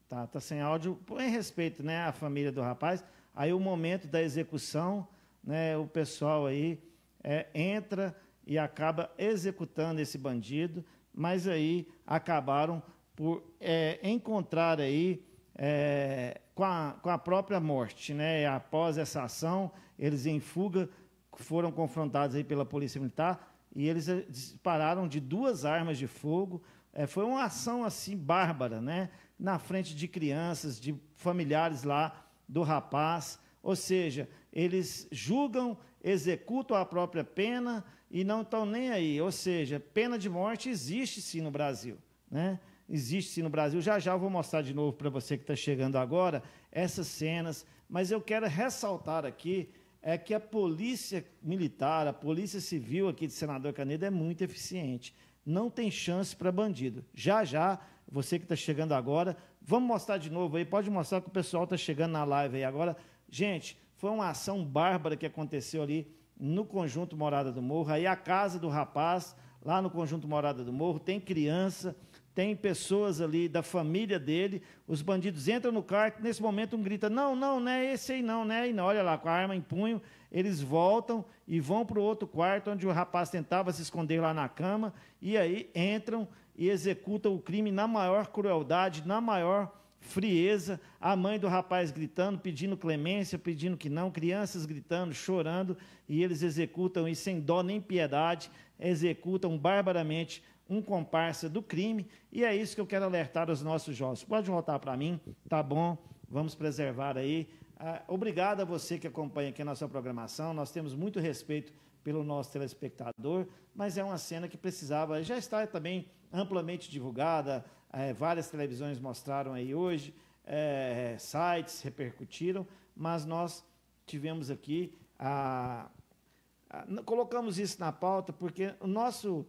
Tá, tá sem áudio. Em respeito, né, à família do rapaz. Aí o momento da execução, né, o pessoal aí é, entra e acaba executando esse bandido, mas aí acabaram por é, encontrar aí é, com, a, com a própria morte. Né? E após essa ação, eles em fuga foram confrontados aí pela polícia militar e eles eh, dispararam de duas armas de fogo. É, foi uma ação assim bárbara, né? na frente de crianças, de familiares lá do rapaz. Ou seja, eles julgam, executam a própria pena, e não estão nem aí. Ou seja, pena de morte existe sim no Brasil. Né? Existe sim no Brasil. Já já eu vou mostrar de novo para você que está chegando agora essas cenas, mas eu quero ressaltar aqui é que a polícia militar, a polícia civil aqui de Senador Canedo é muito eficiente. Não tem chance para bandido. Já já, você que está chegando agora, vamos mostrar de novo aí, pode mostrar que o pessoal está chegando na live aí agora. Gente, foi uma ação bárbara que aconteceu ali no conjunto Morada do Morro. Aí a casa do rapaz, lá no conjunto Morada do Morro, tem criança, tem pessoas ali da família dele. Os bandidos entram no quarto nesse momento um grita: Não, não, não é esse aí, não, né? E não, olha lá, com a arma em punho, eles voltam e vão para o outro quarto, onde o rapaz tentava se esconder lá na cama. E aí entram e executam o crime na maior crueldade, na maior frieza, a mãe do rapaz gritando, pedindo clemência, pedindo que não, crianças gritando, chorando, e eles executam e sem dó nem piedade, executam barbaramente um comparsa do crime, e é isso que eu quero alertar os nossos jovens. Pode voltar para mim, tá bom? Vamos preservar aí. Ah, obrigado a você que acompanha aqui a nossa programação. Nós temos muito respeito pelo nosso telespectador, mas é uma cena que precisava, já está também amplamente divulgada, é, várias televisões mostraram aí hoje, é, sites repercutiram, mas nós tivemos aqui a, a, colocamos isso na pauta porque o nosso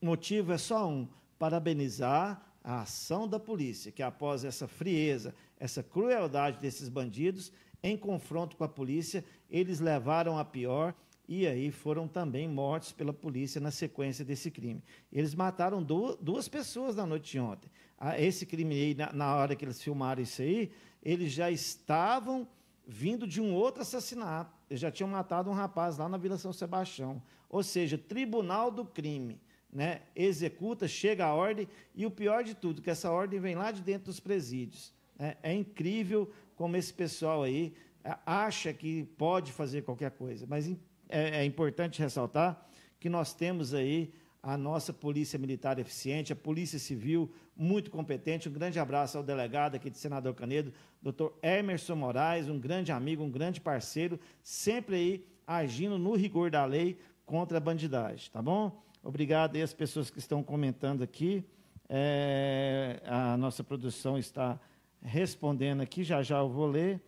motivo é só um: parabenizar a ação da polícia, que após essa frieza, essa crueldade desses bandidos, em confronto com a polícia, eles levaram a pior e aí foram também mortos pela polícia na sequência desse crime. Eles mataram duas pessoas na noite de ontem. Ah, esse crime aí, na hora que eles filmaram isso aí, eles já estavam vindo de um outro assassinato. Eles já tinham matado um rapaz lá na Vila São Sebastião. Ou seja, tribunal do crime. Né? Executa, chega a ordem, e o pior de tudo, que essa ordem vem lá de dentro dos presídios. Né? É incrível como esse pessoal aí é, acha que pode fazer qualquer coisa, mas é, é importante ressaltar que nós temos aí a nossa Polícia Militar eficiente, a Polícia Civil muito competente. Um grande abraço ao delegado aqui de Senador Canedo, doutor Emerson Moraes, um grande amigo, um grande parceiro, sempre aí agindo no rigor da lei contra a bandidagem, tá bom? Obrigado aí às pessoas que estão comentando aqui. É, a nossa produção está respondendo aqui, já já eu vou ler.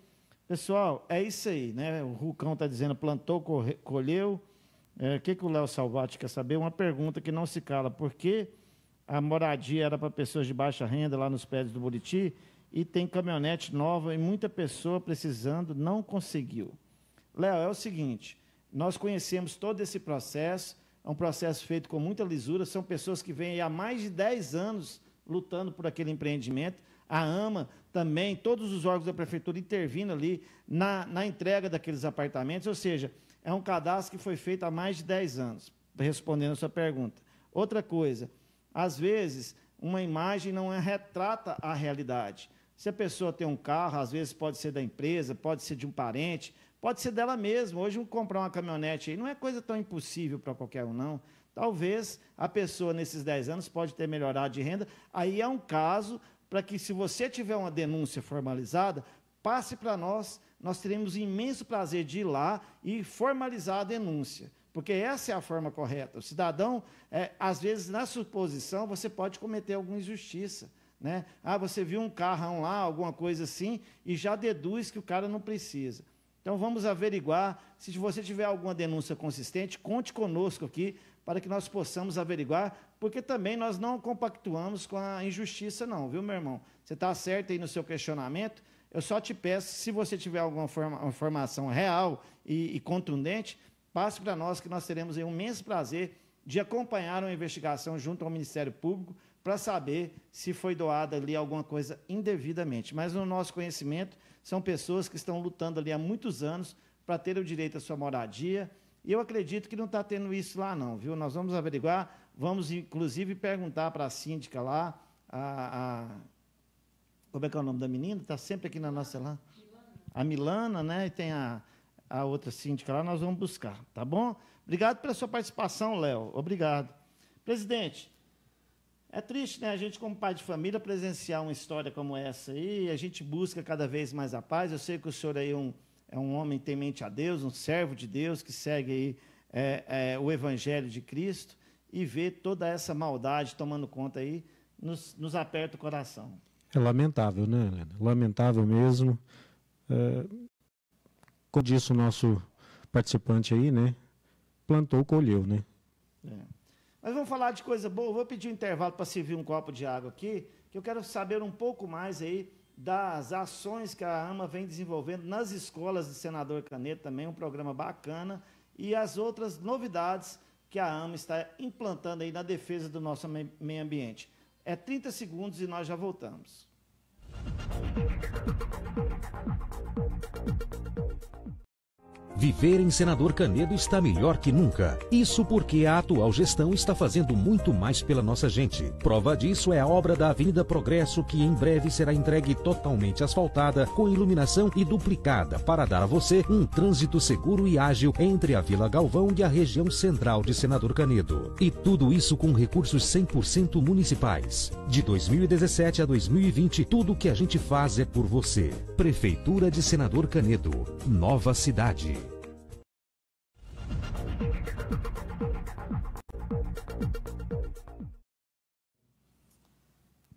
Pessoal, é isso aí, né? O Rucão está dizendo, plantou, colheu. É, o é, que, que o Léo Salvati quer saber? Uma pergunta que não se cala. Por que a moradia era para pessoas de baixa renda lá nos prédios do Buriti e tem caminhonete nova e muita pessoa precisando não conseguiu? Léo, é o seguinte, nós conhecemos todo esse processo, é um processo feito com muita lisura, são pessoas que vêm há mais de 10 anos lutando por aquele empreendimento. A AMA também todos os órgãos da prefeitura intervindo ali na, na entrega daqueles apartamentos, ou seja, é um cadastro que foi feito há mais de 10 anos, respondendo a sua pergunta. Outra coisa, às vezes, uma imagem não é, retrata a realidade. Se a pessoa tem um carro, às vezes pode ser da empresa, pode ser de um parente, pode ser dela mesma. Hoje, comprar uma caminhonete aí não é coisa tão impossível para qualquer um, não. Talvez a pessoa, nesses 10 anos, pode ter melhorado de renda. Aí é um caso para que, se você tiver uma denúncia formalizada, passe para nós, nós teremos imenso prazer de ir lá e formalizar a denúncia. Porque essa é a forma correta. O cidadão, é, às vezes, na suposição, você pode cometer alguma injustiça. Né? Ah, você viu um carrão lá, alguma coisa assim, e já deduz que o cara não precisa. Então vamos averiguar. Se você tiver alguma denúncia consistente, conte conosco aqui para que nós possamos averiguar porque também nós não compactuamos com a injustiça, não, viu, meu irmão? Você está certo aí no seu questionamento. Eu só te peço, se você tiver alguma forma, informação real e, e contundente, passe para nós, que nós teremos aí um imenso prazer de acompanhar uma investigação junto ao Ministério Público para saber se foi doada ali alguma coisa indevidamente. Mas, no nosso conhecimento, são pessoas que estão lutando ali há muitos anos para ter o direito à sua moradia. E eu acredito que não está tendo isso lá, não, viu? Nós vamos averiguar Vamos, inclusive, perguntar para a síndica lá, a, a, como é que é o nome da menina? Está sempre aqui na nossa lá. Milana. A Milana, né? E tem a, a outra síndica lá, nós vamos buscar, tá bom? Obrigado pela sua participação, Léo. Obrigado. Presidente, é triste, né? A gente, como pai de família, presenciar uma história como essa aí, a gente busca cada vez mais a paz. Eu sei que o senhor aí é um, é um homem temente a Deus, um servo de Deus que segue aí é, é, o Evangelho de Cristo e ver toda essa maldade tomando conta aí nos, nos aperta o coração. É lamentável, né, Helena? Lamentável mesmo. É, como disse o nosso participante aí, né? Plantou, colheu, né? É. Mas vamos falar de coisa boa. Vou pedir um intervalo para servir um copo de água aqui, que eu quero saber um pouco mais aí das ações que a AMA vem desenvolvendo nas escolas do Senador Caneta, também um programa bacana, e as outras novidades que a AMA está implantando aí na defesa do nosso meio ambiente. É 30 segundos e nós já voltamos. Viver em Senador Canedo está melhor que nunca. Isso porque a atual gestão está fazendo muito mais pela nossa gente. Prova disso é a obra da Avenida Progresso, que em breve será entregue totalmente asfaltada, com iluminação e duplicada, para dar a você um trânsito seguro e ágil entre a Vila Galvão e a região central de Senador Canedo. E tudo isso com recursos 100% municipais. De 2017 a 2020, tudo o que a gente faz é por você. Prefeitura de Senador Canedo. Nova cidade.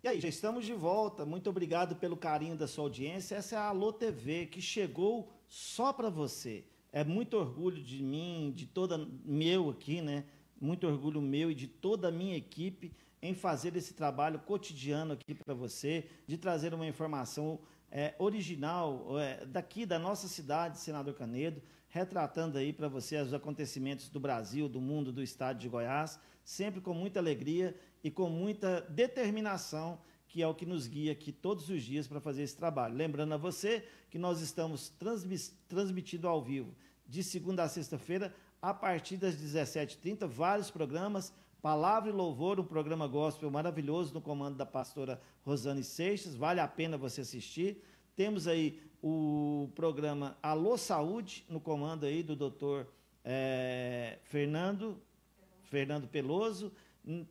E aí, já estamos de volta. Muito obrigado pelo carinho da sua audiência. Essa é a Alô TV que chegou só para você. É muito orgulho de mim, de toda meu aqui, né? Muito orgulho meu e de toda a minha equipe em fazer esse trabalho cotidiano aqui para você, de trazer uma informação é, original é, daqui da nossa cidade, Senador Canedo, retratando aí para você os acontecimentos do Brasil, do mundo, do estado de Goiás, sempre com muita alegria e com muita determinação, que é o que nos guia aqui todos os dias para fazer esse trabalho. Lembrando a você que nós estamos transmitindo ao vivo de segunda a sexta-feira, a partir das 17h30, vários programas. Palavra e Louvor, um programa gospel maravilhoso no comando da pastora Rosane Seixas, vale a pena você assistir. Temos aí o programa Alô Saúde, no comando aí do doutor é, Fernando, Fernando Peloso.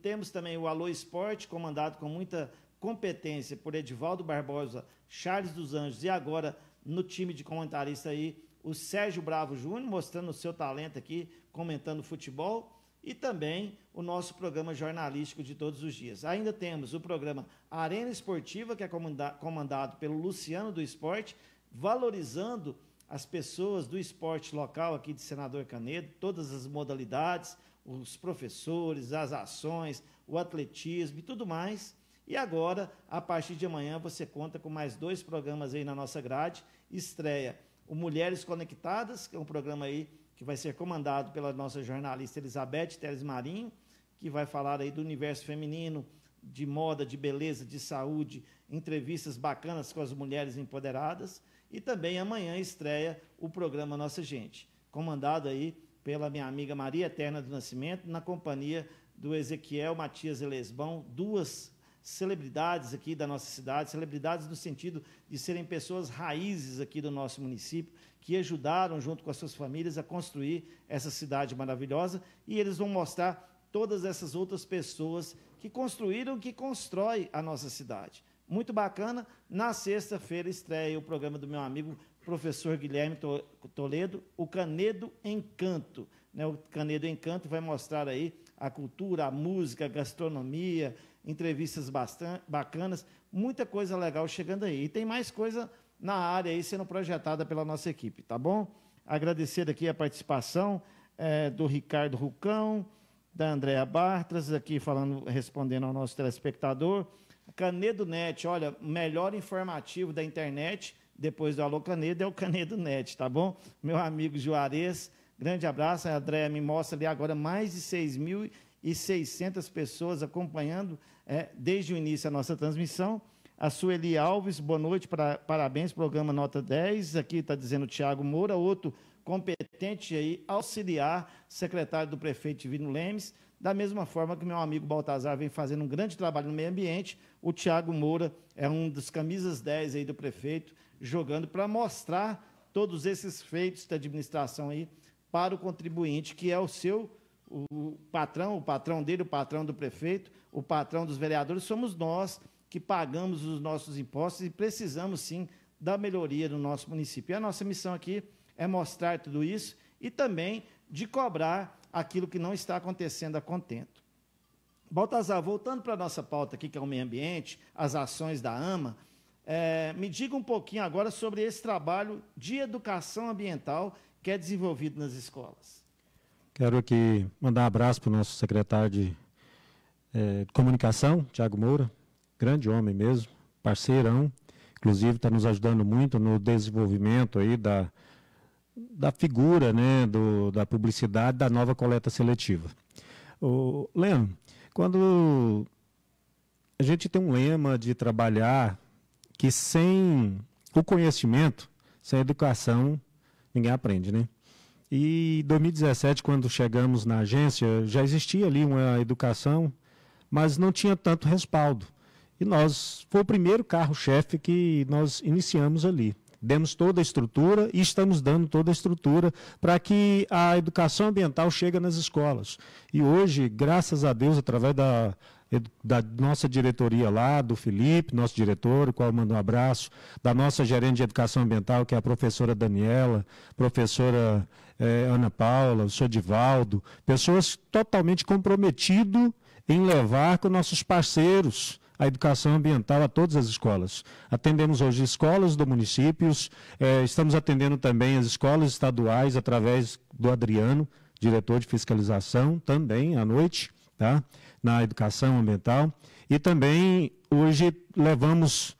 Temos também o Alô Esporte, comandado com muita competência por Edivaldo Barbosa, Charles dos Anjos e agora no time de comentarista aí o Sérgio Bravo Júnior, mostrando o seu talento aqui, comentando futebol e também o nosso programa jornalístico de todos os dias. Ainda temos o programa Arena Esportiva, que é comandado pelo Luciano do Esporte, valorizando as pessoas do esporte local aqui de Senador Canedo, todas as modalidades, os professores, as ações, o atletismo e tudo mais. E agora, a partir de amanhã, você conta com mais dois programas aí na nossa grade. Estreia o Mulheres Conectadas, que é um programa aí que vai ser comandado pela nossa jornalista Elizabeth Teles Marinho, que vai falar aí do universo feminino, de moda, de beleza, de saúde, entrevistas bacanas com as mulheres empoderadas. E também amanhã estreia o programa Nossa Gente, comandado aí pela minha amiga Maria Eterna do Nascimento, na companhia do Ezequiel Matias Elesbão, duas celebridades aqui da nossa cidade, celebridades no sentido de serem pessoas raízes aqui do nosso município, que ajudaram junto com as suas famílias a construir essa cidade maravilhosa, e eles vão mostrar todas essas outras pessoas que construíram, que constrói a nossa cidade muito bacana. Na sexta-feira estreia o programa do meu amigo professor Guilherme Toledo, o Canedo Encanto. Né? O Canedo Encanto vai mostrar aí a cultura, a música, a gastronomia, entrevistas bastante bacanas, muita coisa legal chegando aí. E tem mais coisa na área aí sendo projetada pela nossa equipe, tá bom? Agradecer aqui a participação é, do Ricardo Rucão, da Andréa Bartras, aqui falando, respondendo ao nosso telespectador. Canedo Net, olha, melhor informativo da internet, depois do Alô Canedo, é o Canedo Net, tá bom? Meu amigo Juarez, grande abraço. A Andréia me mostra ali agora mais de 6.600 pessoas acompanhando é, desde o início a nossa transmissão. A Sueli Alves, boa noite, pra, parabéns, programa Nota 10. Aqui está dizendo o Tiago Moura, outro competente aí, auxiliar, secretário do prefeito Divino Lemes. Da mesma forma que meu amigo Baltazar vem fazendo um grande trabalho no meio ambiente, o Tiago Moura é um dos camisas 10 aí do prefeito, jogando para mostrar todos esses feitos da administração aí para o contribuinte, que é o seu o patrão, o patrão dele, o patrão do prefeito, o patrão dos vereadores, somos nós que pagamos os nossos impostos e precisamos sim da melhoria do nosso município. E a nossa missão aqui é mostrar tudo isso e também de cobrar aquilo que não está acontecendo a contento. Baltazar, voltando para a nossa pauta aqui, que é o meio ambiente, as ações da AMA, é, me diga um pouquinho agora sobre esse trabalho de educação ambiental que é desenvolvido nas escolas. Quero aqui mandar um abraço para o nosso secretário de é, comunicação, Tiago Moura, grande homem mesmo, parceirão, inclusive está nos ajudando muito no desenvolvimento aí da, da figura né, do, da publicidade da nova coleta seletiva. O, Leandro, quando a gente tem um lema de trabalhar que sem o conhecimento, sem a educação, ninguém aprende, né? E em 2017, quando chegamos na agência, já existia ali uma educação, mas não tinha tanto respaldo. E nós, foi o primeiro carro-chefe que nós iniciamos ali. Demos toda a estrutura e estamos dando toda a estrutura para que a educação ambiental chegue nas escolas. E hoje, graças a Deus, através da, da nossa diretoria lá, do Felipe, nosso diretor, o qual manda mando um abraço, da nossa gerente de educação ambiental, que é a professora Daniela, professora eh, Ana Paula, o senhor Divaldo, pessoas totalmente comprometidas em levar com nossos parceiros a educação ambiental a todas as escolas. Atendemos hoje escolas do municípios, é, estamos atendendo também as escolas estaduais através do Adriano, diretor de fiscalização, também à noite, tá? na educação ambiental. E também hoje levamos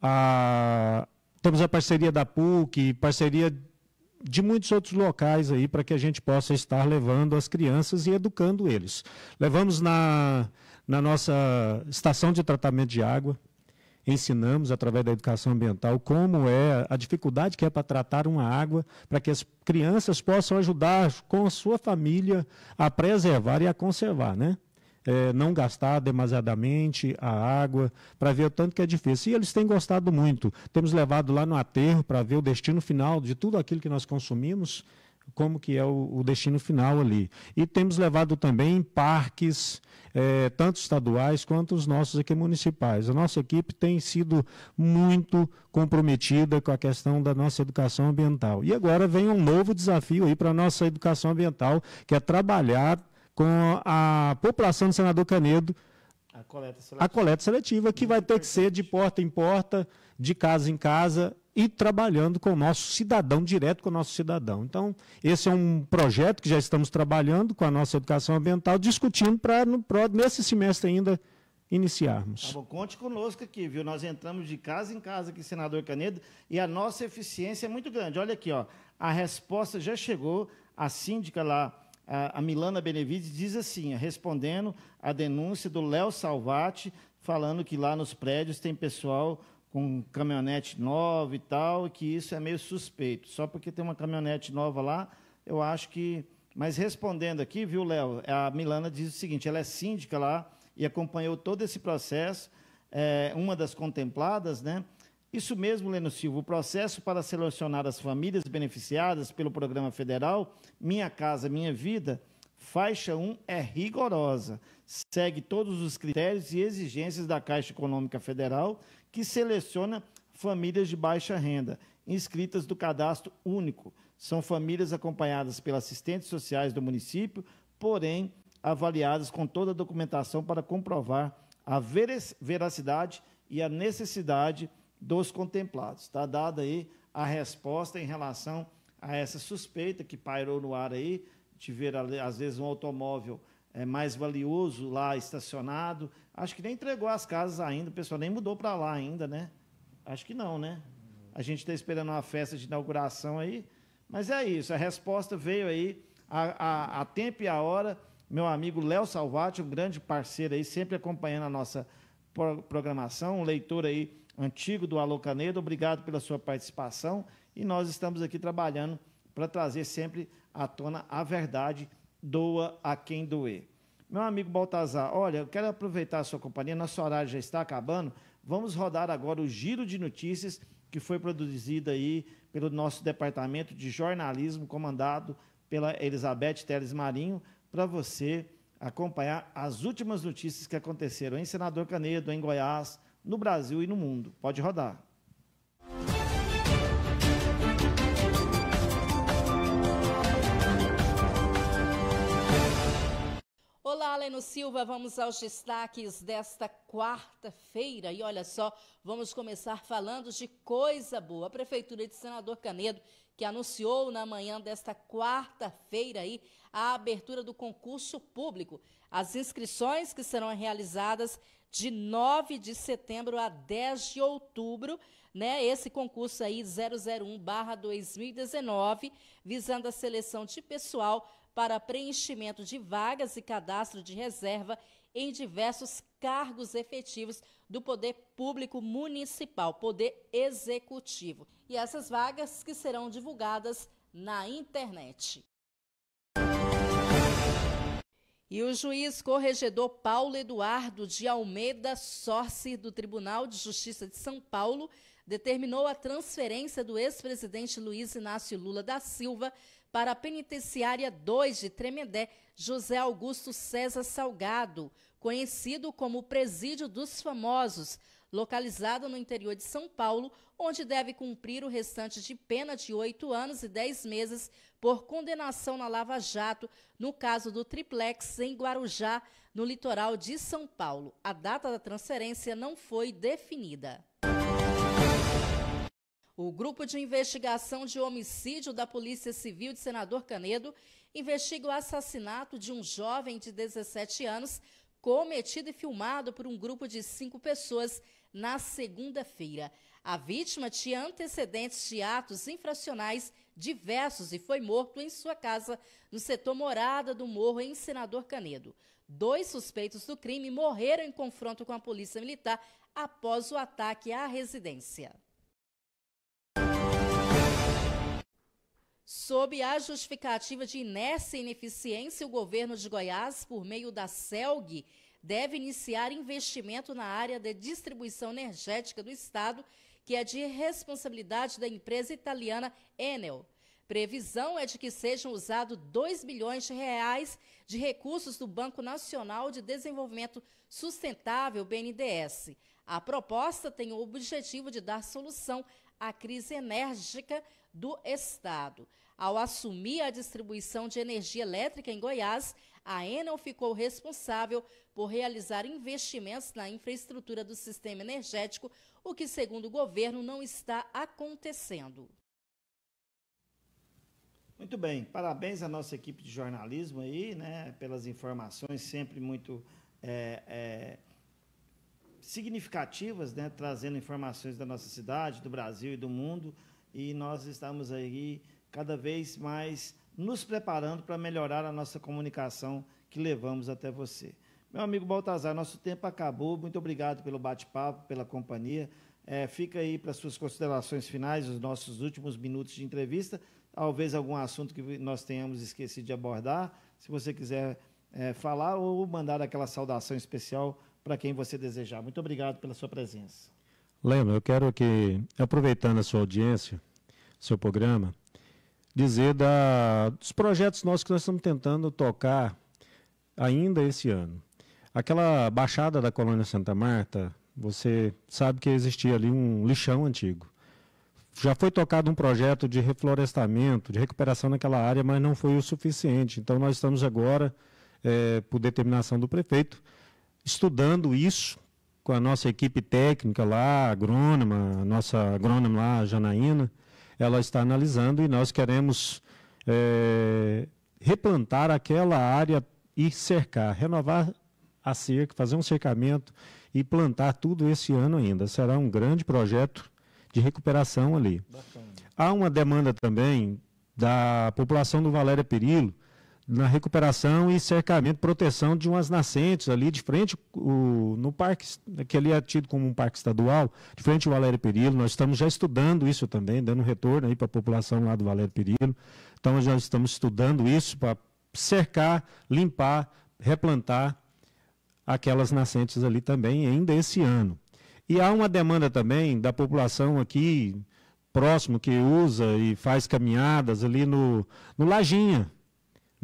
a. Temos a parceria da PUC, parceria de muitos outros locais aí para que a gente possa estar levando as crianças e educando eles. Levamos na na nossa estação de tratamento de água, ensinamos através da educação ambiental como é a dificuldade que é para tratar uma água, para que as crianças possam ajudar com a sua família a preservar e a conservar, né? É, não gastar demasiadamente a água, para ver o tanto que é difícil. E eles têm gostado muito. Temos levado lá no aterro para ver o destino final de tudo aquilo que nós consumimos como que é o, o, destino final ali. E temos levado também parques, eh, tanto estaduais quanto os nossos aqui municipais. A nossa equipe tem sido muito comprometida com a questão da nossa educação ambiental. E agora vem um novo desafio aí para a nossa educação ambiental, que é trabalhar com a população do senador Canedo a coleta seletiva, a coleta seletiva que muito vai ter que ser de porta em porta, de casa em casa, e trabalhando com o nosso cidadão, direto com o nosso cidadão. Então, esse é um projeto que já estamos trabalhando com a nossa educação ambiental, discutindo para nesse semestre ainda iniciarmos. Tá bom, conte conosco aqui, viu? Nós entramos de casa em casa aqui, senador Canedo, e a nossa eficiência é muito grande. Olha aqui, ó, a resposta já chegou, a síndica lá, a Milana Benevides, diz assim, respondendo a denúncia do Léo Salvati, falando que lá nos prédios tem pessoal com caminhonete nova e tal, que isso é meio suspeito. Só porque tem uma caminhonete nova lá, eu acho que. Mas respondendo aqui, viu, Léo? A Milana diz o seguinte: ela é síndica lá e acompanhou todo esse processo, é, uma das contempladas, né? Isso mesmo, Leno Silva. O processo para selecionar as famílias beneficiadas pelo programa federal Minha Casa Minha Vida, faixa 1, é rigorosa. Segue todos os critérios e exigências da Caixa Econômica Federal que seleciona famílias de baixa renda, inscritas do cadastro único. São famílias acompanhadas pelas assistentes sociais do município, porém avaliadas com toda a documentação para comprovar a veracidade e a necessidade dos contemplados. Está dada aí a resposta em relação a essa suspeita que pairou no ar aí, de ver, às vezes, um automóvel é mais valioso lá estacionado. Acho que nem entregou as casas ainda, o pessoal nem mudou para lá ainda, né? Acho que não, né? A gente está esperando uma festa de inauguração aí, mas é isso, a resposta veio aí a, a, a tempo e a hora. Meu amigo Léo Salvati, um grande parceiro aí, sempre acompanhando a nossa pro programação, um leitor aí antigo do Alô Canedo, obrigado pela sua participação e nós estamos aqui trabalhando para trazer sempre à tona a verdade doa a quem doer. Meu amigo Baltazar, olha, eu quero aproveitar a sua companhia, nosso horário já está acabando. Vamos rodar agora o giro de notícias que foi produzido aí pelo nosso departamento de jornalismo, comandado pela Elizabeth Teles Marinho, para você acompanhar as últimas notícias que aconteceram em Senador Canedo, em Goiás, no Brasil e no mundo. Pode rodar. Olá, Leno Silva, vamos aos destaques desta quarta-feira. E olha só, vamos começar falando de coisa boa. A Prefeitura de Senador Canedo, que anunciou na manhã desta quarta-feira aí a abertura do concurso público. As inscrições que serão realizadas de 9 de setembro a 10 de outubro, né? Esse concurso aí 001/2019, visando a seleção de pessoal para preenchimento de vagas e cadastro de reserva em diversos cargos efetivos do Poder Público Municipal, Poder Executivo. E essas vagas que serão divulgadas na internet. E o juiz corregedor Paulo Eduardo de Almeida Sócio do Tribunal de Justiça de São Paulo, determinou a transferência do ex-presidente Luiz Inácio Lula da Silva para a Penitenciária 2 de Tremendé, José Augusto César Salgado, conhecido como Presídio dos Famosos, localizado no interior de São Paulo, onde deve cumprir o restante de pena de oito anos e dez meses por condenação na Lava Jato, no caso do triplex em Guarujá, no litoral de São Paulo. A data da transferência não foi definida. O Grupo de Investigação de Homicídio da Polícia Civil de Senador Canedo investiga o assassinato de um jovem de 17 anos cometido e filmado por um grupo de cinco pessoas na segunda-feira. A vítima tinha antecedentes de atos infracionais diversos e foi morto em sua casa no setor Morada do Morro, em Senador Canedo. Dois suspeitos do crime morreram em confronto com a polícia militar após o ataque à residência. Sob a justificativa de inércia e ineficiência, o governo de Goiás, por meio da CELG, deve iniciar investimento na área de distribuição energética do Estado, que é de responsabilidade da empresa italiana Enel. Previsão é de que sejam usados 2 bilhões de reais de recursos do Banco Nacional de Desenvolvimento Sustentável, BNDES. A proposta tem o objetivo de dar solução à crise enérgica do Estado. Ao assumir a distribuição de energia elétrica em Goiás, a Enel ficou responsável por realizar investimentos na infraestrutura do sistema energético, o que, segundo o governo, não está acontecendo. Muito bem, parabéns à nossa equipe de jornalismo aí, né, pelas informações sempre muito é, é, significativas, né, trazendo informações da nossa cidade, do Brasil e do mundo. E nós estamos aí cada vez mais nos preparando para melhorar a nossa comunicação que levamos até você. Meu amigo Baltazar, nosso tempo acabou. Muito obrigado pelo bate-papo, pela companhia. É, fica aí para suas considerações finais, os nossos últimos minutos de entrevista. Talvez algum assunto que nós tenhamos esquecido de abordar. Se você quiser é, falar ou mandar aquela saudação especial para quem você desejar. Muito obrigado pela sua presença. Lembra, eu quero que, aproveitando a sua audiência, seu programa, dizer da, dos projetos nossos que nós estamos tentando tocar ainda esse ano. Aquela baixada da colônia Santa Marta, você sabe que existia ali um lixão antigo. Já foi tocado um projeto de reflorestamento, de recuperação naquela área, mas não foi o suficiente. Então, nós estamos agora, é, por determinação do prefeito, estudando isso com a nossa equipe técnica lá, agrônoma, a nossa agrônoma lá, Janaína, ela está analisando e nós queremos é, replantar aquela área e cercar, renovar a cerca, fazer um cercamento e plantar tudo esse ano ainda. Será um grande projeto de recuperação ali. Há uma demanda também da população do Valéria Perillo na recuperação e cercamento, proteção de umas nascentes ali de frente, o, no parque, que ali é tido como um parque estadual, de frente ao Valério Perillo. Nós estamos já estudando isso também, dando um retorno aí para a população lá do Valério Perillo. Então, já estamos estudando isso para cercar, limpar, replantar aquelas nascentes ali também, ainda esse ano. E há uma demanda também da população aqui próximo que usa e faz caminhadas ali no, no Lajinha,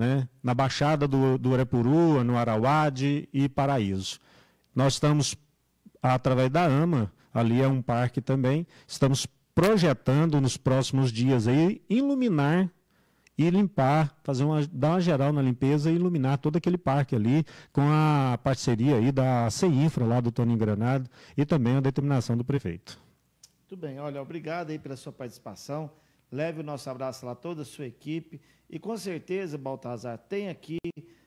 né, na Baixada do, do Urapuru, no Arauade e Paraíso. Nós estamos, através da AMA, ali é um parque também, estamos projetando nos próximos dias aí iluminar e limpar, fazer uma, dar uma geral na limpeza e iluminar todo aquele parque ali, com a parceria aí da CEINFRA, lá do Tony Granado, e também a determinação do prefeito. Muito bem, olha, obrigado aí pela sua participação. Leve o nosso abraço lá, toda a sua equipe. E com certeza, Baltazar, tem aqui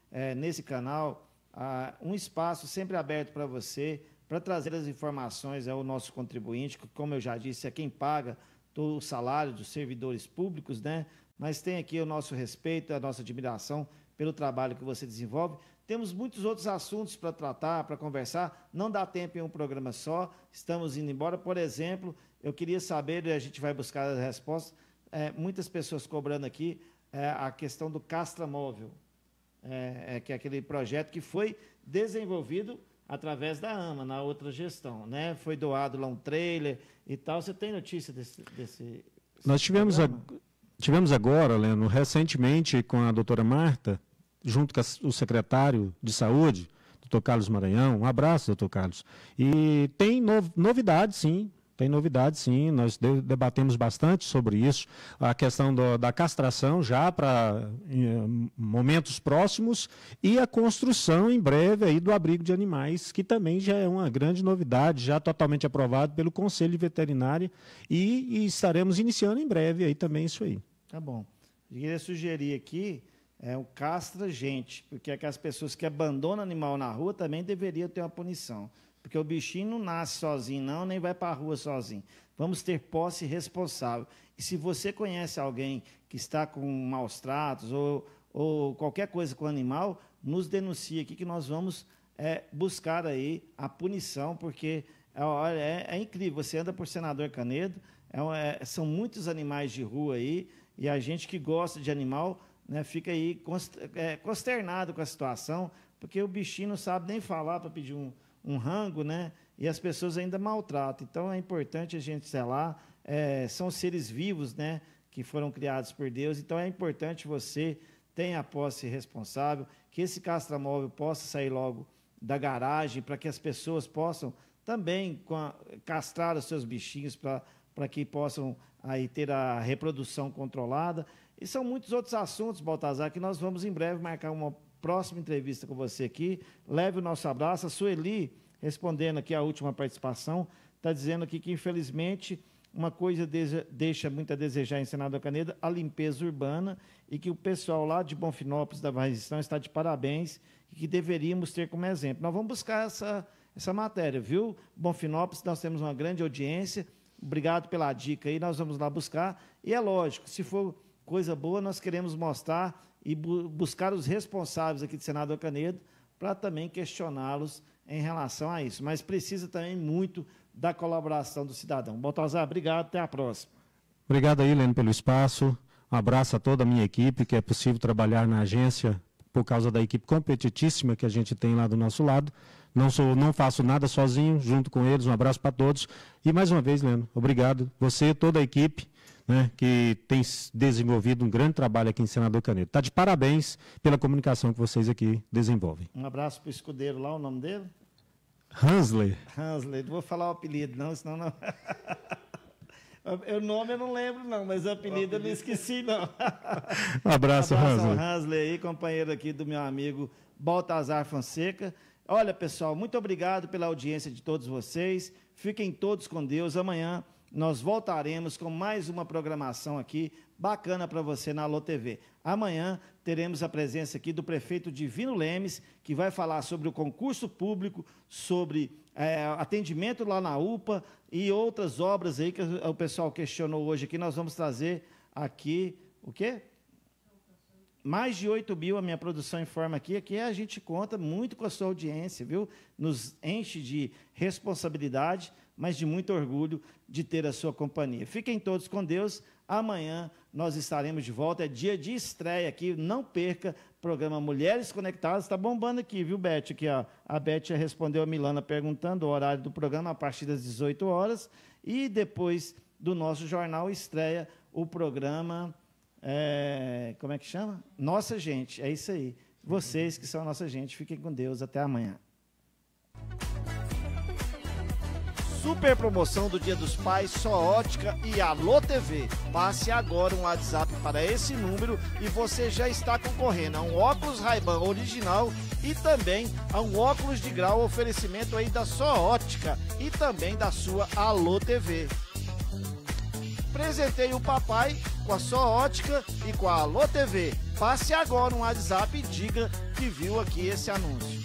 é, nesse canal a, um espaço sempre aberto para você, para trazer as informações ao nosso contribuinte, que, como eu já disse, é quem paga todo o salário dos servidores públicos, né? Mas tem aqui o nosso respeito, a nossa admiração pelo trabalho que você desenvolve. Temos muitos outros assuntos para tratar, para conversar. Não dá tempo em um programa só. Estamos indo embora. Por exemplo, eu queria saber, e a gente vai buscar as respostas, é, muitas pessoas cobrando aqui é, a questão do Castra Móvel, é, é, que é aquele projeto que foi desenvolvido através da AMA, na outra gestão. Né? Foi doado lá um trailer e tal. Você tem notícia desse. desse Nós tivemos, a, tivemos agora, Leno, recentemente com a doutora Marta, junto com a, o secretário de saúde, doutor Carlos Maranhão. Um abraço, doutor Carlos. E tem novidade, sim. Tem novidade, sim. Nós debatemos bastante sobre isso. A questão do, da castração já para eh, momentos próximos e a construção em breve aí do abrigo de animais, que também já é uma grande novidade, já totalmente aprovado pelo Conselho Veterinário e, e estaremos iniciando em breve aí também isso aí. Tá bom. Eu queria sugerir aqui é, o castra gente, porque aquelas é pessoas que abandonam animal na rua também deveriam ter uma punição. Porque o bichinho não nasce sozinho, não, nem vai para a rua sozinho. Vamos ter posse responsável. E se você conhece alguém que está com maus tratos ou, ou qualquer coisa com o animal, nos denuncie aqui que nós vamos é, buscar aí a punição, porque é, olha, é, é, incrível. Você anda por Senador Canedo, é, é, são muitos animais de rua aí, e a gente que gosta de animal né, fica aí é, consternado com a situação, porque o bichinho não sabe nem falar para pedir um um rango, né? E as pessoas ainda maltratam. Então é importante a gente, sei lá, é, são seres vivos, né? Que foram criados por Deus. Então é importante você ter a posse responsável, que esse castramóvel possa sair logo da garagem, para que as pessoas possam também castrar os seus bichinhos para que possam aí ter a reprodução controlada. E são muitos outros assuntos, Baltazar, que nós vamos em breve marcar uma próxima entrevista com você aqui. Leve o nosso abraço. A Sueli, respondendo aqui a última participação, está dizendo aqui que, infelizmente, uma coisa deixa muito a desejar em Senado Caneda, a limpeza urbana, e que o pessoal lá de Bonfinópolis da Maristão está de parabéns e que deveríamos ter como exemplo. Nós vamos buscar essa, essa matéria, viu? Bonfinópolis, nós temos uma grande audiência. Obrigado pela dica aí, nós vamos lá buscar. E é lógico, se for coisa boa, nós queremos mostrar e bu buscar os responsáveis aqui do Senador Canedo para também questioná-los em relação a isso. Mas precisa também muito da colaboração do cidadão. Baltazar, obrigado, até a próxima. Obrigado aí, Leno, pelo espaço. Um abraço a toda a minha equipe, que é possível trabalhar na agência por causa da equipe competitíssima que a gente tem lá do nosso lado. Não, sou, não faço nada sozinho, junto com eles. Um abraço para todos. E mais uma vez, Leno, obrigado. Você, toda a equipe, né, que tem desenvolvido um grande trabalho aqui em Senador Canedo. Está de parabéns pela comunicação que vocês aqui desenvolvem. Um abraço para o escudeiro lá, o nome dele? Hansley. Hansley, não vou falar o apelido, não, senão não. (laughs) O nome eu não lembro, não, mas o apelido, o apelido. eu não esqueci, não. Um (laughs) abraço, um abraço Hansler. aí, companheiro aqui do meu amigo Baltazar Fonseca. Olha, pessoal, muito obrigado pela audiência de todos vocês. Fiquem todos com Deus. Amanhã nós voltaremos com mais uma programação aqui bacana para você na Alô TV. Amanhã teremos a presença aqui do prefeito Divino Lemes, que vai falar sobre o concurso público, sobre é, atendimento lá na UPA e outras obras aí que o pessoal questionou hoje aqui. Nós vamos trazer aqui o quê? mais de 8 mil, a minha produção informa aqui, aqui a gente conta muito com a sua audiência, viu? Nos enche de responsabilidade mas de muito orgulho de ter a sua companhia. Fiquem todos com Deus. Amanhã nós estaremos de volta. É dia de estreia aqui. Não perca o programa Mulheres Conectadas. Está bombando aqui, viu, Beth? Aqui, ó. A Beth já respondeu a Milana perguntando o horário do programa a partir das 18 horas. E depois do nosso jornal estreia o programa. É, como é que chama? Nossa Gente. É isso aí. Vocês que são a nossa gente, fiquem com Deus. Até amanhã super promoção do Dia dos Pais, só ótica e Alô TV. Passe agora um WhatsApp para esse número e você já está concorrendo a um óculos Ray-Ban original e também a um óculos de grau oferecimento aí da só ótica e também da sua Alô TV. Presentei o papai com a só ótica e com a Alô TV. Passe agora um WhatsApp e diga que viu aqui esse anúncio.